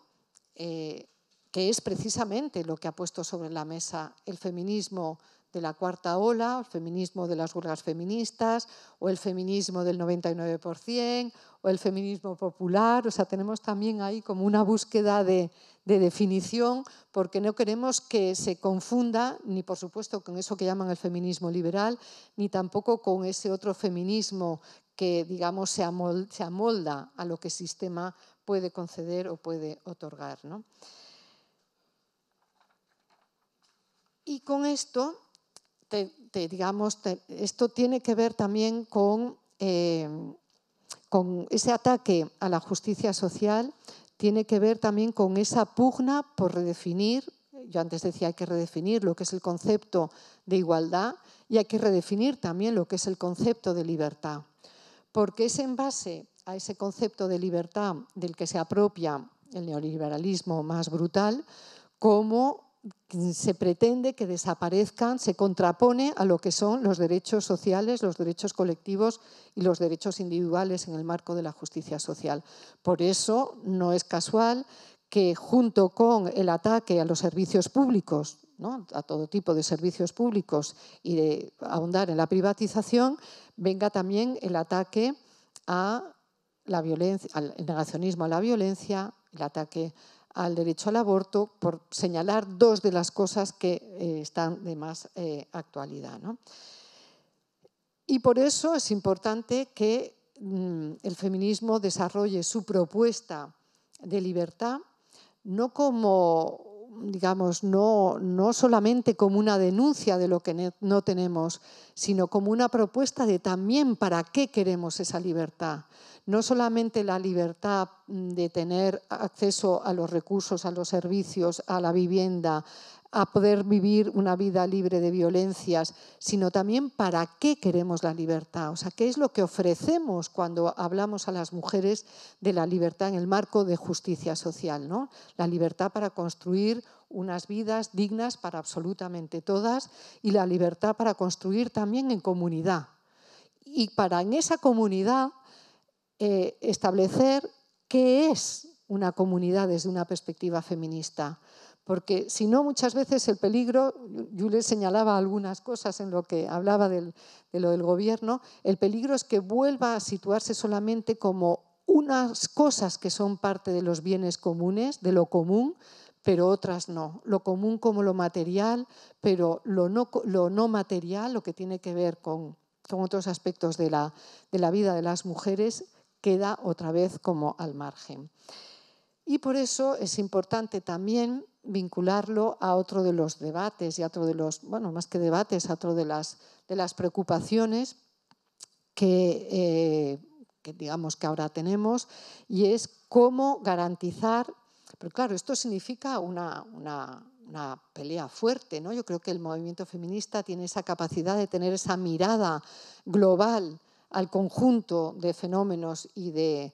Speaker 4: eh, que es precisamente lo que ha puesto sobre la mesa el feminismo de la cuarta ola, el feminismo de las huelgas feministas, o el feminismo del 99%, o el feminismo popular. O sea, tenemos también ahí como una búsqueda de, definición, porque no queremos que se confunda, ni por supuesto con eso que llaman el feminismo liberal, ni tampoco con ese otro feminismo que, digamos, se amolda a lo que sistema puede conceder o puede otorgar. Y con esto, te, digamos, esto tiene que ver también con, eh, con ese ataque a la justicia social, tiene que ver también con esa pugna por redefinir, yo antes decía hay que redefinir lo que es el concepto de igualdad y hay que redefinir también lo que es el concepto de libertad, porque es en a ese concepto de libertad del que se apropia el neoliberalismo más brutal, como se pretende que desaparezcan, se contrapone a lo que son los derechos sociales, los derechos colectivos y los derechos individuales en el marco de la justicia social. Por eso no es casual que junto con el ataque a los servicios públicos, a todo tipo de servicios públicos y de ahondar en la privatización, venga también el ataque a el al negacionismo a la violencia, el ataque al derecho al aborto, por señalar dos de las cosas que eh, están de más eh, actualidad. Y por eso es importante que mm, el feminismo desarrolle su propuesta de libertad, no como digamos, no, solamente como una denuncia de lo que no tenemos, sino como una propuesta de también para qué queremos esa libertad, no solamente la libertad mm, de tener acceso a los recursos, a los servicios, a la vivienda, a poder vivir una vida libre de violencias, sino también para qué queremos la libertad, o sea, qué es lo que ofrecemos cuando hablamos a las mujeres de la libertad en el marco de justicia social, ¿no? La libertad para construir unas vidas dignas para absolutamente todas y la libertad para construir también en comunidad. Y para en esa comunidad eh, establecer qué es una comunidad desde una perspectiva feminista. Porque si no, muchas veces el peligro, yo señalaba algunas cosas en lo que hablaba de lo del gobierno, el peligro es que vuelva a situarse solamente como unas cosas que son parte de los bienes comunes, de lo común, pero otras no. Lo común como lo material, pero lo no, lo no material, lo que tiene que ver con, con otros aspectos de la, de la vida de las mujeres, queda otra vez como al margen. Y por eso es importante también vincularlo a otro de los debates y a otro de los, bueno, más que debates, a otro de las, de las preocupaciones que, eh, digamos que ahora tenemos y es cómo garantizar, pero claro, esto significa una, una pelea fuerte, ¿no? Yo creo que el movimiento feminista tiene esa capacidad de tener esa mirada global al conjunto de fenómenos y de,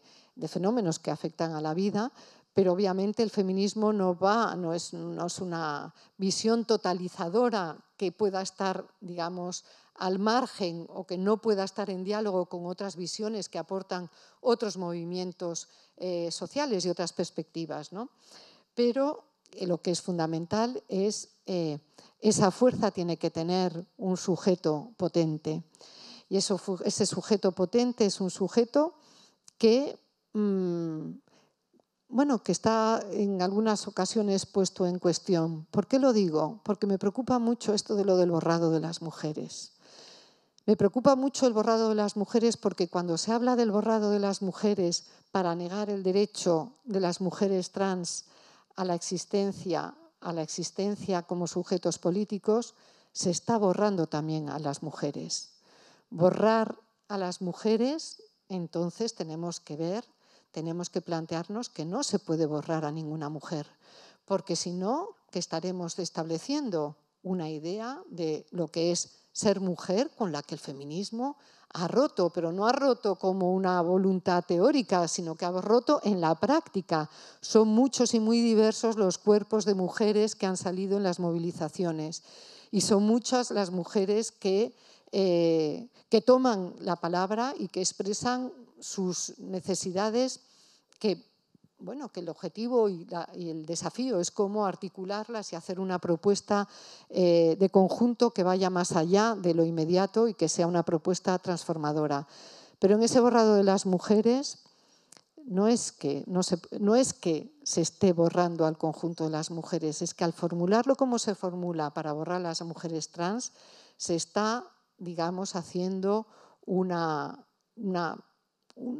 Speaker 4: fenómenos que afectan a la vida, pero obviamente el feminismo no, va, no, es, una visión totalizadora que pueda estar, digamos, al margen o que no pueda estar en diálogo con otras visiones que aportan otros movimientos eh, sociales y otras perspectivas. Pero eh, lo que es fundamental es que eh, esa fuerza tiene que tener un sujeto potente. Y ese sujeto potente es un sujeto que, mm, bueno, que está en algunas ocasiones puesto en cuestión. ¿Por qué lo digo? Porque me preocupa mucho esto de lo del borrado de las mujeres. Me preocupa mucho el borrado de las mujeres porque cuando se habla del borrado de las mujeres para negar el derecho de las mujeres trans a la existencia, a la existencia como sujetos políticos, se está borrando también a las mujeres borrar a las mujeres, entonces tenemos que ver, tenemos que plantearnos que no se puede borrar a ninguna mujer, porque si no, que estaremos estableciendo una idea de lo que es ser mujer con la que el feminismo ha roto, pero no ha roto como una voluntad teórica, sino que ha roto en la práctica. Son muchos y muy diversos los cuerpos de mujeres que han salido en las movilizaciones y son muchas las mujeres que eh, que toman la palabra y que expresan sus necesidades que bueno, que el objetivo y, el desafío es cómo articularlas y hacer una propuesta eh, de conjunto que vaya más allá de lo inmediato y que sea una propuesta transformadora. Pero en ese borrado de las mujeres no es que no, se, no es que se esté borrando al conjunto de las mujeres, es que al formularlo como se formula para borrar a las mujeres trans, se está digamos, haciendo una,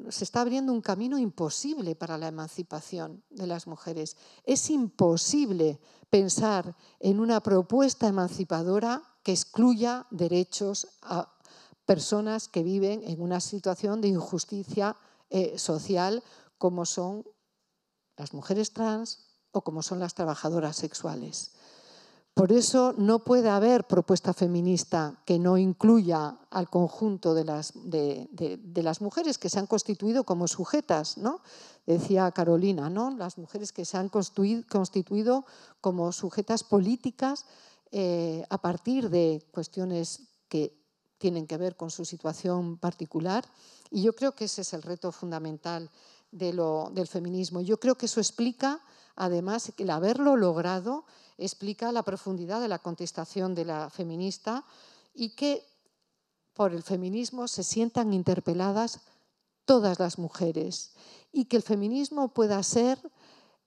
Speaker 4: se está abriendo un camino imposible para la emancipación de las mujeres. Es imposible pensar en una propuesta emancipadora que excluya derechos a personas que viven en una situación de injusticia eh, social como son las mujeres trans o como son las trabajadoras sexuales. Por eso no puede haber propuesta feminista que no incluya al conjunto de las, mujeres que se han constituido como sujetas, ¿no? decía Carolina, ¿no? las mujeres que se han constituido como sujetas políticas eh, a partir de cuestiones que tienen que ver con su situación particular. Y yo creo que ese es el reto fundamental del feminismo. Yo creo que eso explica, además, el haberlo logrado explica la profundidad de la contestación de la feminista y que por el feminismo se sientan interpeladas todas las mujeres y que el feminismo pueda ser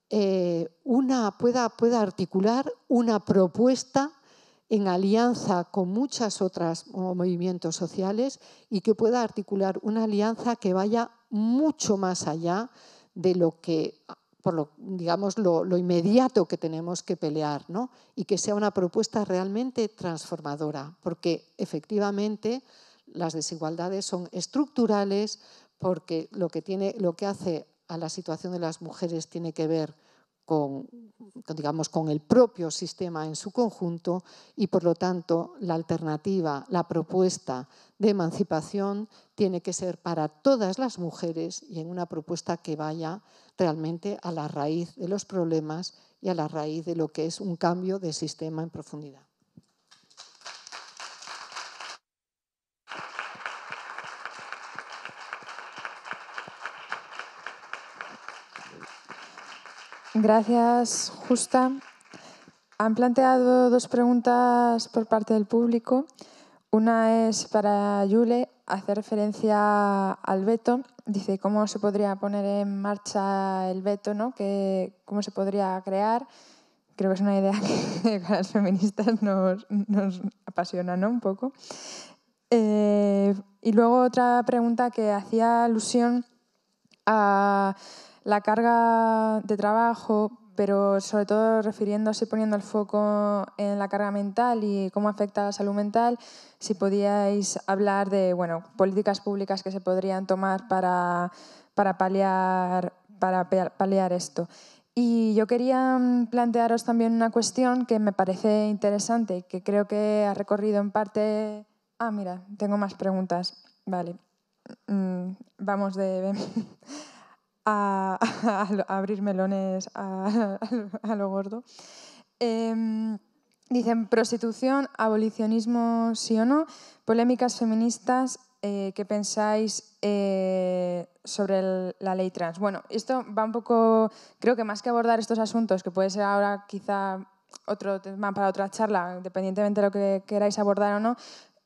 Speaker 4: eh, una, pueda, pueda articular una propuesta en alianza con muchas otras movimientos sociales y que pueda articular una alianza que vaya mucho más allá de lo que por lo, digamos, lo, inmediato que tenemos que pelear, Y que sea una propuesta realmente transformadora, porque efectivamente las desigualdades son estructurales, porque lo que, tiene, lo que hace a la situación de las mujeres tiene que ver con, digamos, con el propio sistema en su conjunto y, por lo tanto, la alternativa, la propuesta de emancipación tiene que ser para todas las mujeres y en una propuesta que vaya realmente a la raíz de los problemas y a la raíz de lo que es un cambio de sistema en profundidad.
Speaker 1: Gracias, Justa. Han planteado dos preguntas por parte del público. Una es para Yule, hace referencia al veto dice cómo se podría poner en marcha el veto, ¿no? cómo se podría crear. Creo que es una idea que a las feministas nos, apasiona un poco. Eh, y luego otra pregunta que hacía alusión a la carga de trabajo pero sobre todo refiriéndose, y poniendo el foco en la carga mental y cómo afecta a la salud mental, si podíais hablar de bueno, políticas públicas que se podrían tomar para, paliar, para paliar esto. Y yo quería mm, plantearos también una cuestión que me parece interesante y que creo que ha recorrido en parte... Ah, mira, tengo más preguntas. Vale. Mm, vamos de... a, abrir melones a, lo gordo. Em, dicen prostitución, abolicionismo sí o no, polémicas feministas, eh, ¿qué pensáis eh, sobre la ley trans? Bueno, esto va un poco, creo que más que abordar estos asuntos, que puede ser ahora quizá otro tema para otra charla, independientemente de lo que queráis abordar o no,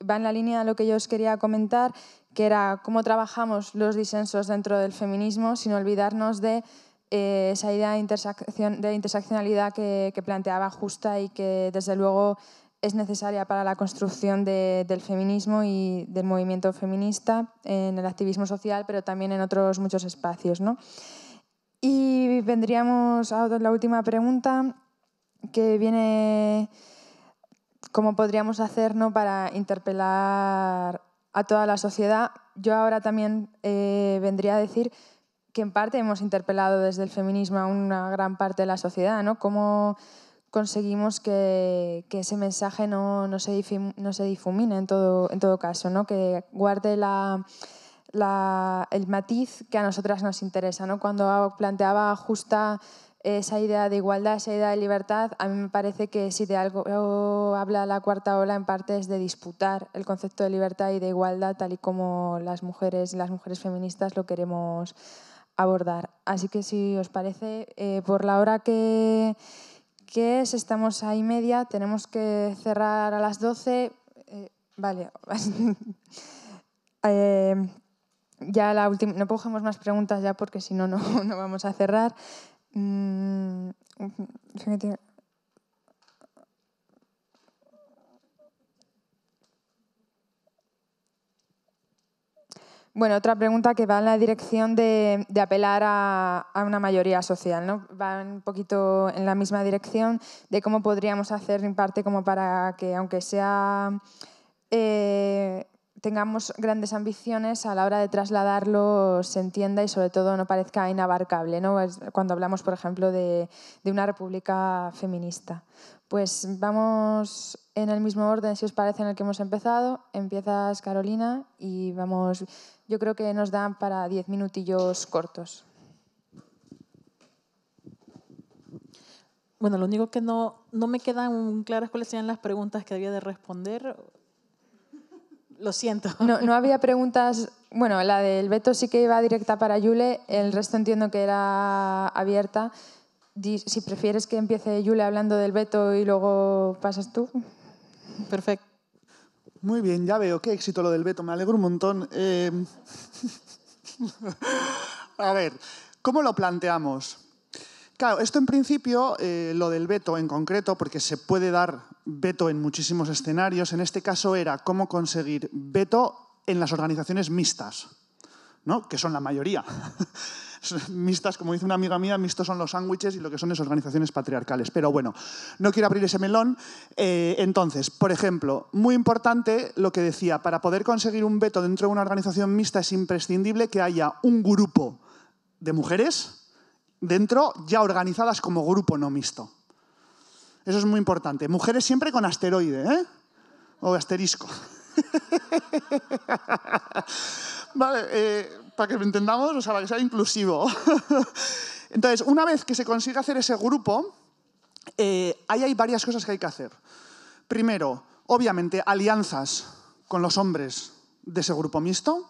Speaker 1: va en la línea de lo que yo os quería comentar, que era cómo trabajamos los disensos dentro del feminismo sin olvidarnos de eh, esa idea de, interseccionalidad que, planteaba Justa y que desde luego es necesaria para la construcción del feminismo y del movimiento feminista en el activismo social, pero también en otros muchos espacios. Y vendríamos a la última pregunta que viene cómo podríamos hacer para interpelar a toda la sociedad. Yo ahora también eh, vendría a decir que en parte hemos interpelado desde el feminismo a una gran parte de la sociedad, ¿no? Cómo conseguimos que, ese mensaje no, no, se no, se difumine en todo, en todo caso, ¿no? que guarde la, el matiz que a nosotras nos interesa. ¿no? Cuando planteaba justa esa idea de igualdad, esa idea de libertad, a mí me parece que si de algo habla la cuarta ola en parte es de disputar el concepto de libertad y de igualdad tal y como las mujeres, y las mujeres feministas lo queremos abordar. Así que si os parece, eh, por la hora que, que es, estamos ahí media, tenemos que cerrar a las 12. Eh, vale. Eh, ya la última, no cogemos más preguntas ya porque si no, no vamos a cerrar. Bueno, otra pregunta que va en la dirección de, apelar a, una mayoría social, ¿no? Va un poquito en la misma dirección de cómo podríamos hacer en parte como para que, aunque sea eh, tengamos grandes ambiciones a la hora de trasladarlo se entienda y sobre todo no parezca inabarcable, cuando hablamos, por ejemplo, de, una república feminista. Pues vamos en el mismo orden, si os parece, en el que hemos empezado. Empiezas, Carolina, y vamos, yo creo que nos dan para diez minutillos cortos. Bueno, lo único que no, no me quedan claras cuáles serían las preguntas que había
Speaker 2: de responder lo siento. No,
Speaker 1: había preguntas. Bueno, la del veto sí que iba directa para Yule, el resto entiendo que era abierta. Si prefieres que empiece Yule hablando del veto y luego pasas tú.
Speaker 3: Perfecto. Muy bien, ya veo. Qué éxito lo del veto. Me alegro un montón. Eh, a ver, ¿cómo lo planteamos? Claro, esto en principio, eh, lo del veto en concreto, porque se puede dar veto en muchísimos escenarios, en este caso era cómo conseguir veto en las organizaciones mixtas, ¿no? que son la mayoría. mixtas, como dice una amiga mía, mixtos son los sándwiches y lo que son es organizaciones patriarcales. Pero bueno, no quiero abrir ese melón. Eh, entonces, por ejemplo, muy importante lo que decía, para poder conseguir un veto dentro de una organización mixta es imprescindible que haya un grupo de mujeres, dentro ya organizadas como grupo no mixto. Eso es muy importante. Mujeres siempre con asteroide, ¿eh? O asterisco. vale, eh, para que lo entendamos, o sea, para que sea inclusivo. Entonces, una vez que se consigue hacer ese grupo, eh, ahí hay varias cosas que hay que hacer. Primero, obviamente, alianzas con los hombres de ese grupo mixto.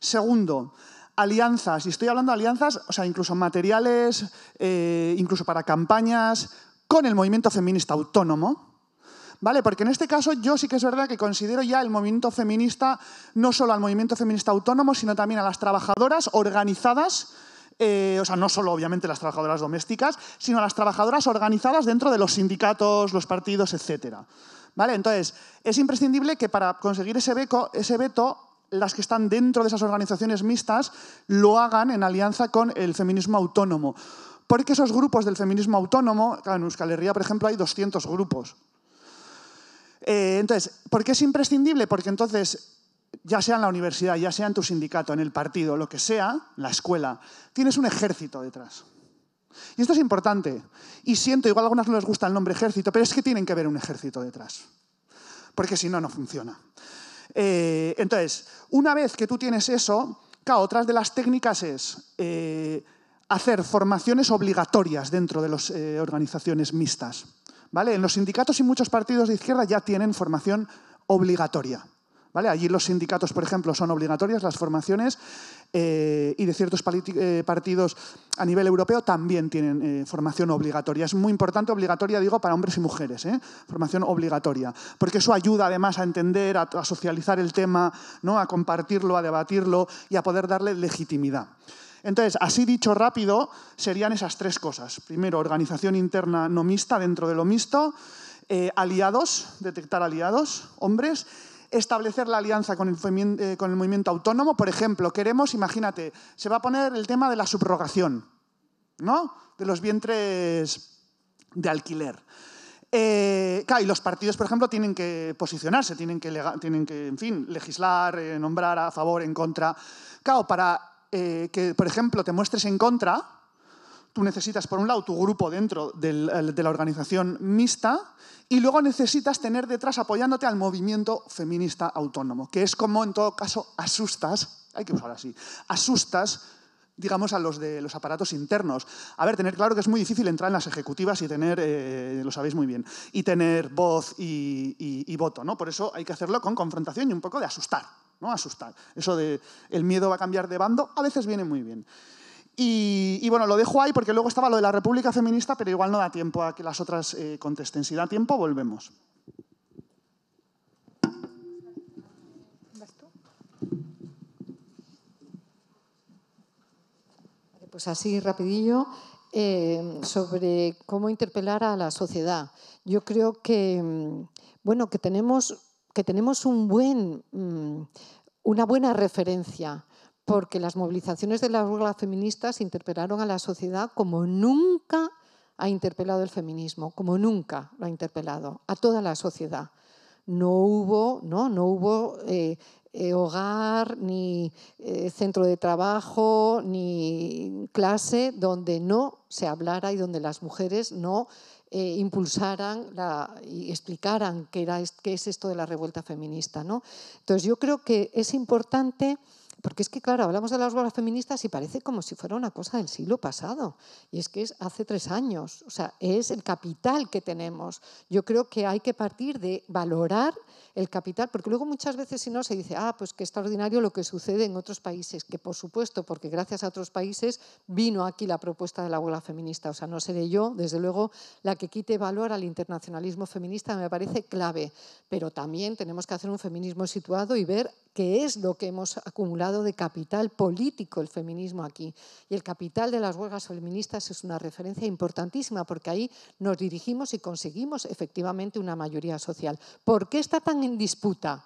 Speaker 3: Segundo, alianzas, y estoy hablando de alianzas, o sea, incluso materiales, eh, incluso para campañas, con el movimiento feminista autónomo, ¿vale? Porque en este caso yo sí que es verdad que considero ya el movimiento feminista, no solo al movimiento feminista autónomo, sino también a las trabajadoras organizadas, eh, o sea, no solo obviamente las trabajadoras domésticas, sino a las trabajadoras organizadas dentro de los sindicatos, los partidos, etc. ¿Vale? Entonces, es imprescindible que para conseguir ese, beco, ese veto las que están dentro de esas organizaciones mixtas lo hagan en alianza con el feminismo autónomo. Porque esos grupos del feminismo autónomo, en Euskal Herria, por ejemplo, hay 200 grupos. Eh, entonces, ¿por qué es imprescindible? Porque entonces, ya sea en la universidad, ya sea en tu sindicato, en el partido, lo que sea, la escuela, tienes un ejército detrás. Y esto es importante. Y siento, igual a algunas no les gusta el nombre ejército, pero es que tienen que haber un ejército detrás. Porque si no, no funciona. Eh, entonces, una vez que tú tienes eso, otra otras de las técnicas es eh, hacer formaciones obligatorias dentro de las eh, organizaciones mixtas. ¿vale? En los sindicatos y muchos partidos de izquierda ya tienen formación obligatoria. ¿Vale? Allí los sindicatos, por ejemplo, son obligatorias las formaciones eh, y de ciertos eh, partidos a nivel europeo también tienen eh, formación obligatoria. Es muy importante, obligatoria, digo, para hombres y mujeres, formación obligatoria, porque eso ayuda además a entender, a, socializar el tema, ¿no? a compartirlo, a debatirlo y a poder darle legitimidad. Entonces, así dicho rápido, serían esas tres cosas. Primero, organización interna no mixta dentro de lo mixto, aliados, detectar aliados, hombres, establecer la alianza eh, con el, movimiento autónomo. Por ejemplo, queremos, imagínate, se va a poner el tema de la subrogación, ¿no? De los vientres de alquiler. Eh, y los partidos, por ejemplo, tienen que posicionarse, tienen que, en fin, legislar, eh, nombrar a favor, en contra. Claro, para que, por ejemplo, te muestres en contra, tú necesitas, por un lado, tu grupo dentro de la organización mixta y luego necesitas tener detrás apoyándote al movimiento feminista autónomo, que es como, en todo caso, asustas, hay que usar así, asustas digamos, a los de los aparatos internos. A ver, tener claro que es muy difícil entrar en las ejecutivas y tener, eh, lo sabéis muy bien, y tener voz y, y, voto, ¿no? Por eso hay que hacerlo con confrontación y un poco de asustar, ¿no? Asustar. Eso de el miedo va a cambiar de bando, a veces viene muy bien. Y, bueno, lo dejo ahí porque luego estaba lo de la República Feminista, pero igual no da tiempo a que las otras eh, contesten. Si da tiempo, volvemos.
Speaker 4: Pues así rapidillo, eh, sobre cómo interpelar a la sociedad. Yo creo que, mm, bueno, que tenemos, un buen, mm, una buena referencia porque las movilizaciones de las feminista feministas interpelaron a la sociedad como nunca ha interpelado el feminismo, como nunca lo ha interpelado, a toda la sociedad. No hubo, no, no hubo eh, eh, hogar, ni eh, centro de trabajo, ni clase donde no se hablara y donde las mujeres no impulsaran y explicaran qué, es esto de la revuelta feminista. ¿no? Entonces yo creo que es importante porque es que, claro, hablamos de las huelgas feministas y parece como si fuera una cosa del siglo pasado, y es que es hace tres años, o sea, es el capital que tenemos. Yo creo que hay que partir de valorar el capital, porque luego muchas veces si no se dice, ah, pues qué extraordinario lo que sucede en otros países, que por supuesto, porque gracias a otros países vino aquí la propuesta de la huelga feminista, o sea, no seré yo, desde luego, la que quite valor al internacionalismo feminista, me parece clave, pero también tenemos que hacer un feminismo situado y ver que es lo que hemos acumulado de capital político el feminismo aquí. Y el capital de las huelgas feministas es una referencia importantísima porque ahí nos dirigimos y conseguimos efectivamente una mayoría social. ¿Por qué está tan en disputa?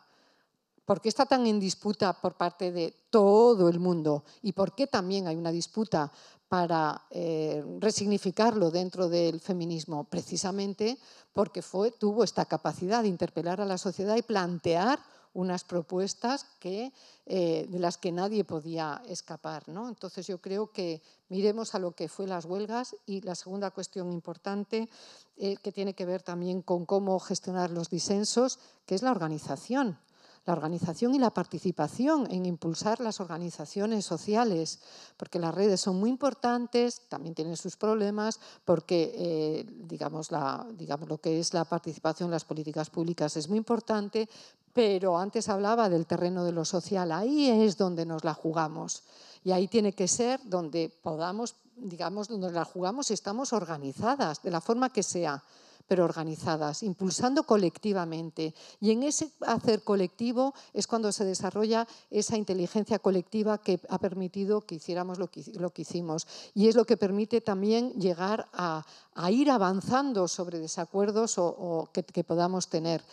Speaker 4: ¿Por qué está tan en disputa por parte de todo el mundo? ¿Y por qué también hay una disputa para eh, resignificarlo dentro del feminismo? Precisamente porque tuvo esta capacidad de interpelar a la sociedad y plantear unas propuestas que, eh, de las que nadie podía escapar. ¿no? Entonces yo creo que miremos a lo que fue las huelgas y la segunda cuestión importante eh, que tiene que ver también con cómo gestionar los disensos, que es la organización la organización y la participación en impulsar las organizaciones sociales, porque las redes son muy importantes, también tienen sus problemas, porque eh, digamos, la, digamos, lo que es la participación en las políticas públicas es muy importante, pero antes hablaba del terreno de lo social, ahí es donde nos la jugamos. Y ahí tiene que ser donde podamos, digamos, donde la jugamos y estamos organizadas, de la forma que sea, pero organizadas, impulsando colectivamente. Y en ese hacer colectivo es cuando se desarrolla esa inteligencia colectiva que ha permitido que hiciéramos lo que, lo que hicimos. Y es lo que permite también llegar a, ir avanzando sobre desacuerdos o, que podamos tener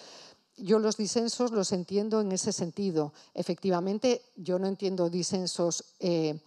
Speaker 4: yo los disensos los entiendo en ese sentido. Efectivamente, yo no entiendo disensos eh,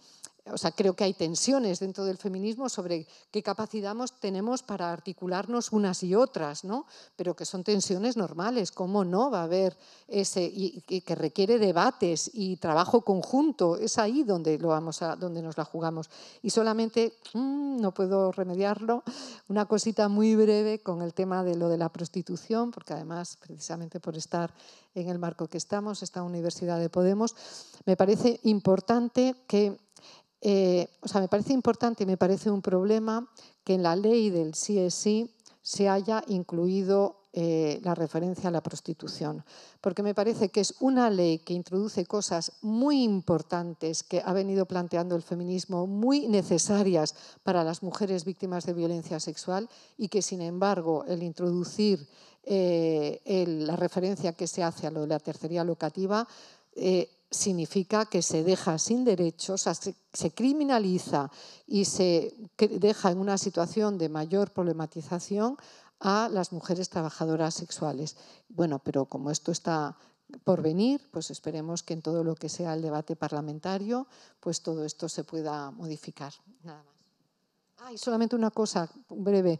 Speaker 4: o sea, creo que hay tensiones dentro del feminismo sobre qué capacidad tenemos para articularnos unas y otras, ¿no? Pero que son tensiones normales, ¿cómo no va a haber ese y, que requiere debates y trabajo conjunto? Es ahí donde lo vamos a donde nos la jugamos y solamente mm, no puedo remediarlo. Una cosita muy breve con el tema de lo de la prostitución, porque además precisamente por estar en el marco que estamos, esta Universidad de Podemos, me parece importante que eh, o sea, me parece importante y me parece un problema que en la ley del sí sí se haya incluido eh, la referencia a la prostitución, porque me parece que es una ley que introduce cosas muy importantes que ha venido planteando el feminismo, muy necesarias para las mujeres víctimas de violencia sexual y que, sin embargo, el introducir eh, la referencia que se hace a lo de la tercería locativa significa que se deja sin derechos, se criminaliza y se deja en una situación de mayor problematización a las mujeres trabajadoras sexuales. Bueno, pero como esto está por venir, pues esperemos que en todo lo que sea el debate parlamentario, pues todo esto se pueda modificar. Nada más. Ah, y solamente una cosa breve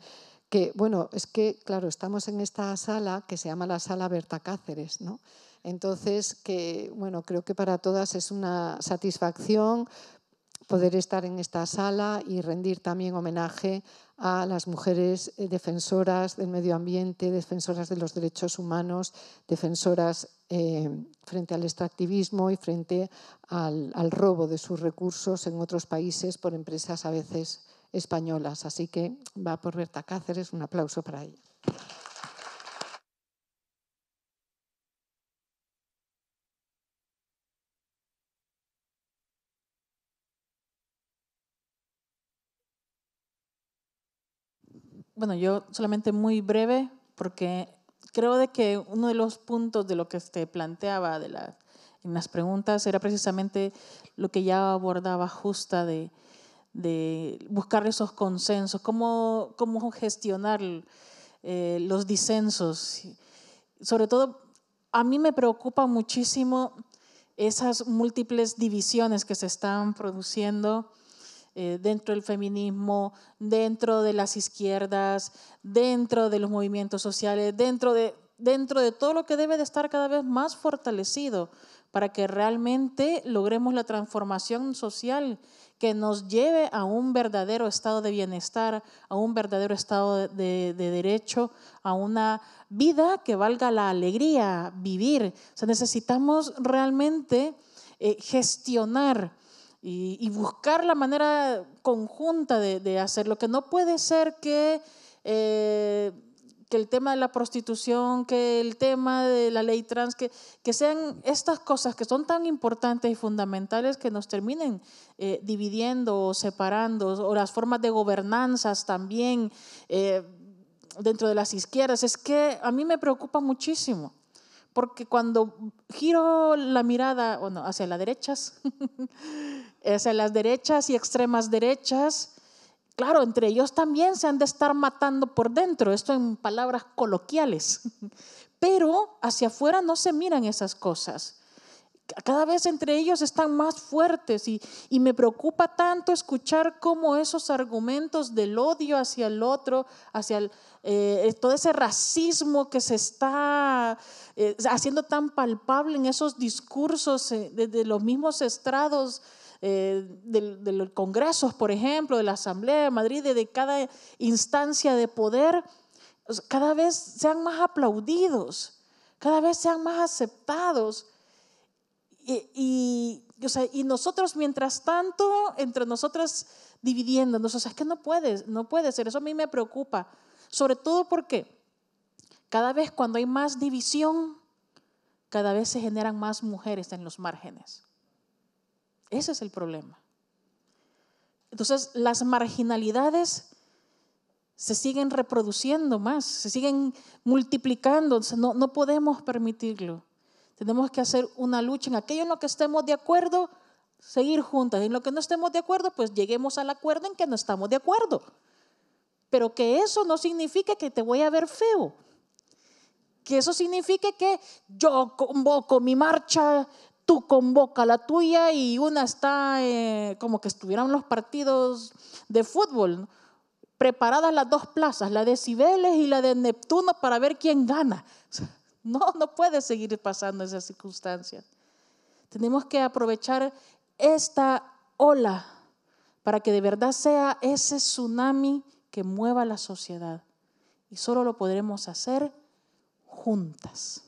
Speaker 4: que bueno, es que claro, estamos en esta sala que se llama la sala Berta Cáceres, ¿no? Entonces, que, bueno, creo que para todas es una satisfacción poder estar en esta sala y rendir también homenaje a las mujeres eh, defensoras del medio ambiente, defensoras de los derechos humanos, defensoras eh, frente al extractivismo y frente al, al, robo de sus recursos en otros países por empresas a veces españolas. Así que va por Berta Cáceres, un aplauso para ella.
Speaker 2: bueno, yo solamente muy breve, porque creo de que uno de los puntos de lo que te planteaba de en las preguntas era precisamente lo que ya abordaba justa de, buscar esos consensos, cómo, cómo gestionar eh, los disensos. Sobre todo, a mí me preocupa muchísimo esas múltiples divisiones que se están produciendo eh, dentro del feminismo, dentro de las izquierdas, dentro de los movimientos sociales, dentro de, dentro de todo lo que debe de estar cada vez más fortalecido para que realmente logremos la transformación social que nos lleve a un verdadero estado de bienestar, a un verdadero estado de, derecho, a una vida que valga la alegría, vivir. O sea, necesitamos realmente eh, gestionar y, buscar la manera conjunta de, hacerlo, que no puede ser que... Eh, que el tema de la prostitución, que el tema de la ley trans, que, que sean estas cosas que son tan importantes y fundamentales que nos terminen eh, dividiendo o separando, o las formas de gobernanzas también eh, dentro de las izquierdas. Es que a mí me preocupa muchísimo, porque cuando giro la mirada, bueno, hacia la derecha, es las derechas y extremas derechas, claro, entre ellos también se han de estar matando por dentro, esto en palabras coloquiales, pero hacia afuera no se miran esas cosas. Cada vez entre ellos están más fuertes y, me preocupa tanto escuchar cómo esos argumentos del odio hacia el otro, hacia eh, todo ese racismo que se está eh, haciendo tan palpable en esos discursos eh, desde los mismos estrados eh, de los congresos, por ejemplo, de la Asamblea de Madrid, de, cada instancia de poder, cada vez sean más aplaudidos, cada vez sean más aceptados. Y, nosotros, mientras tanto, entre nosotras dividiéndonos, o es que no puedes, no puede ser, eso a mí me preocupa, sobre todo porque cada vez cuando hay más división, cada vez se generan más mujeres en los márgenes. Ese es el problema. Entonces, las marginalidades se siguen reproduciendo más, se siguen multiplicando, no, no podemos permitirlo. Tenemos que hacer una lucha en aquello en lo que estemos de acuerdo, seguir juntas. En lo que no estemos de acuerdo, pues lleguemos al acuerdo en que no estamos de acuerdo. Pero que eso no signifique que te voy a ver feo. Que eso signifique que yo convoco mi marcha tú convoca la tuya y una está eh, como que estuvieran los partidos de fútbol, preparadas las dos plazas, la de Cibeles y la de Neptuno para ver quién gana. No, no puede seguir pasando esas circunstancias. Tenemos que aprovechar esta ola para que de verdad sea ese tsunami que mueva la sociedad. Y solo lo podremos hacer juntas.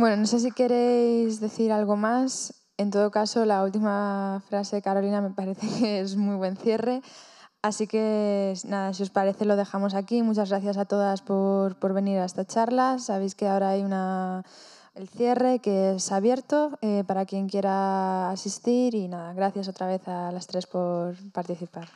Speaker 1: Bueno, no sé si queréis decir algo más. En todo caso, la última frase de Carolina me parece que es muy buen cierre. Así que nada, si os parece lo dejamos aquí. Muchas gracias a todas por, venir a esta charla. Sabéis que ahora hay una, el cierre que es abierto eh, para quien quiera asistir y nada, gracias otra vez a las tres por participar.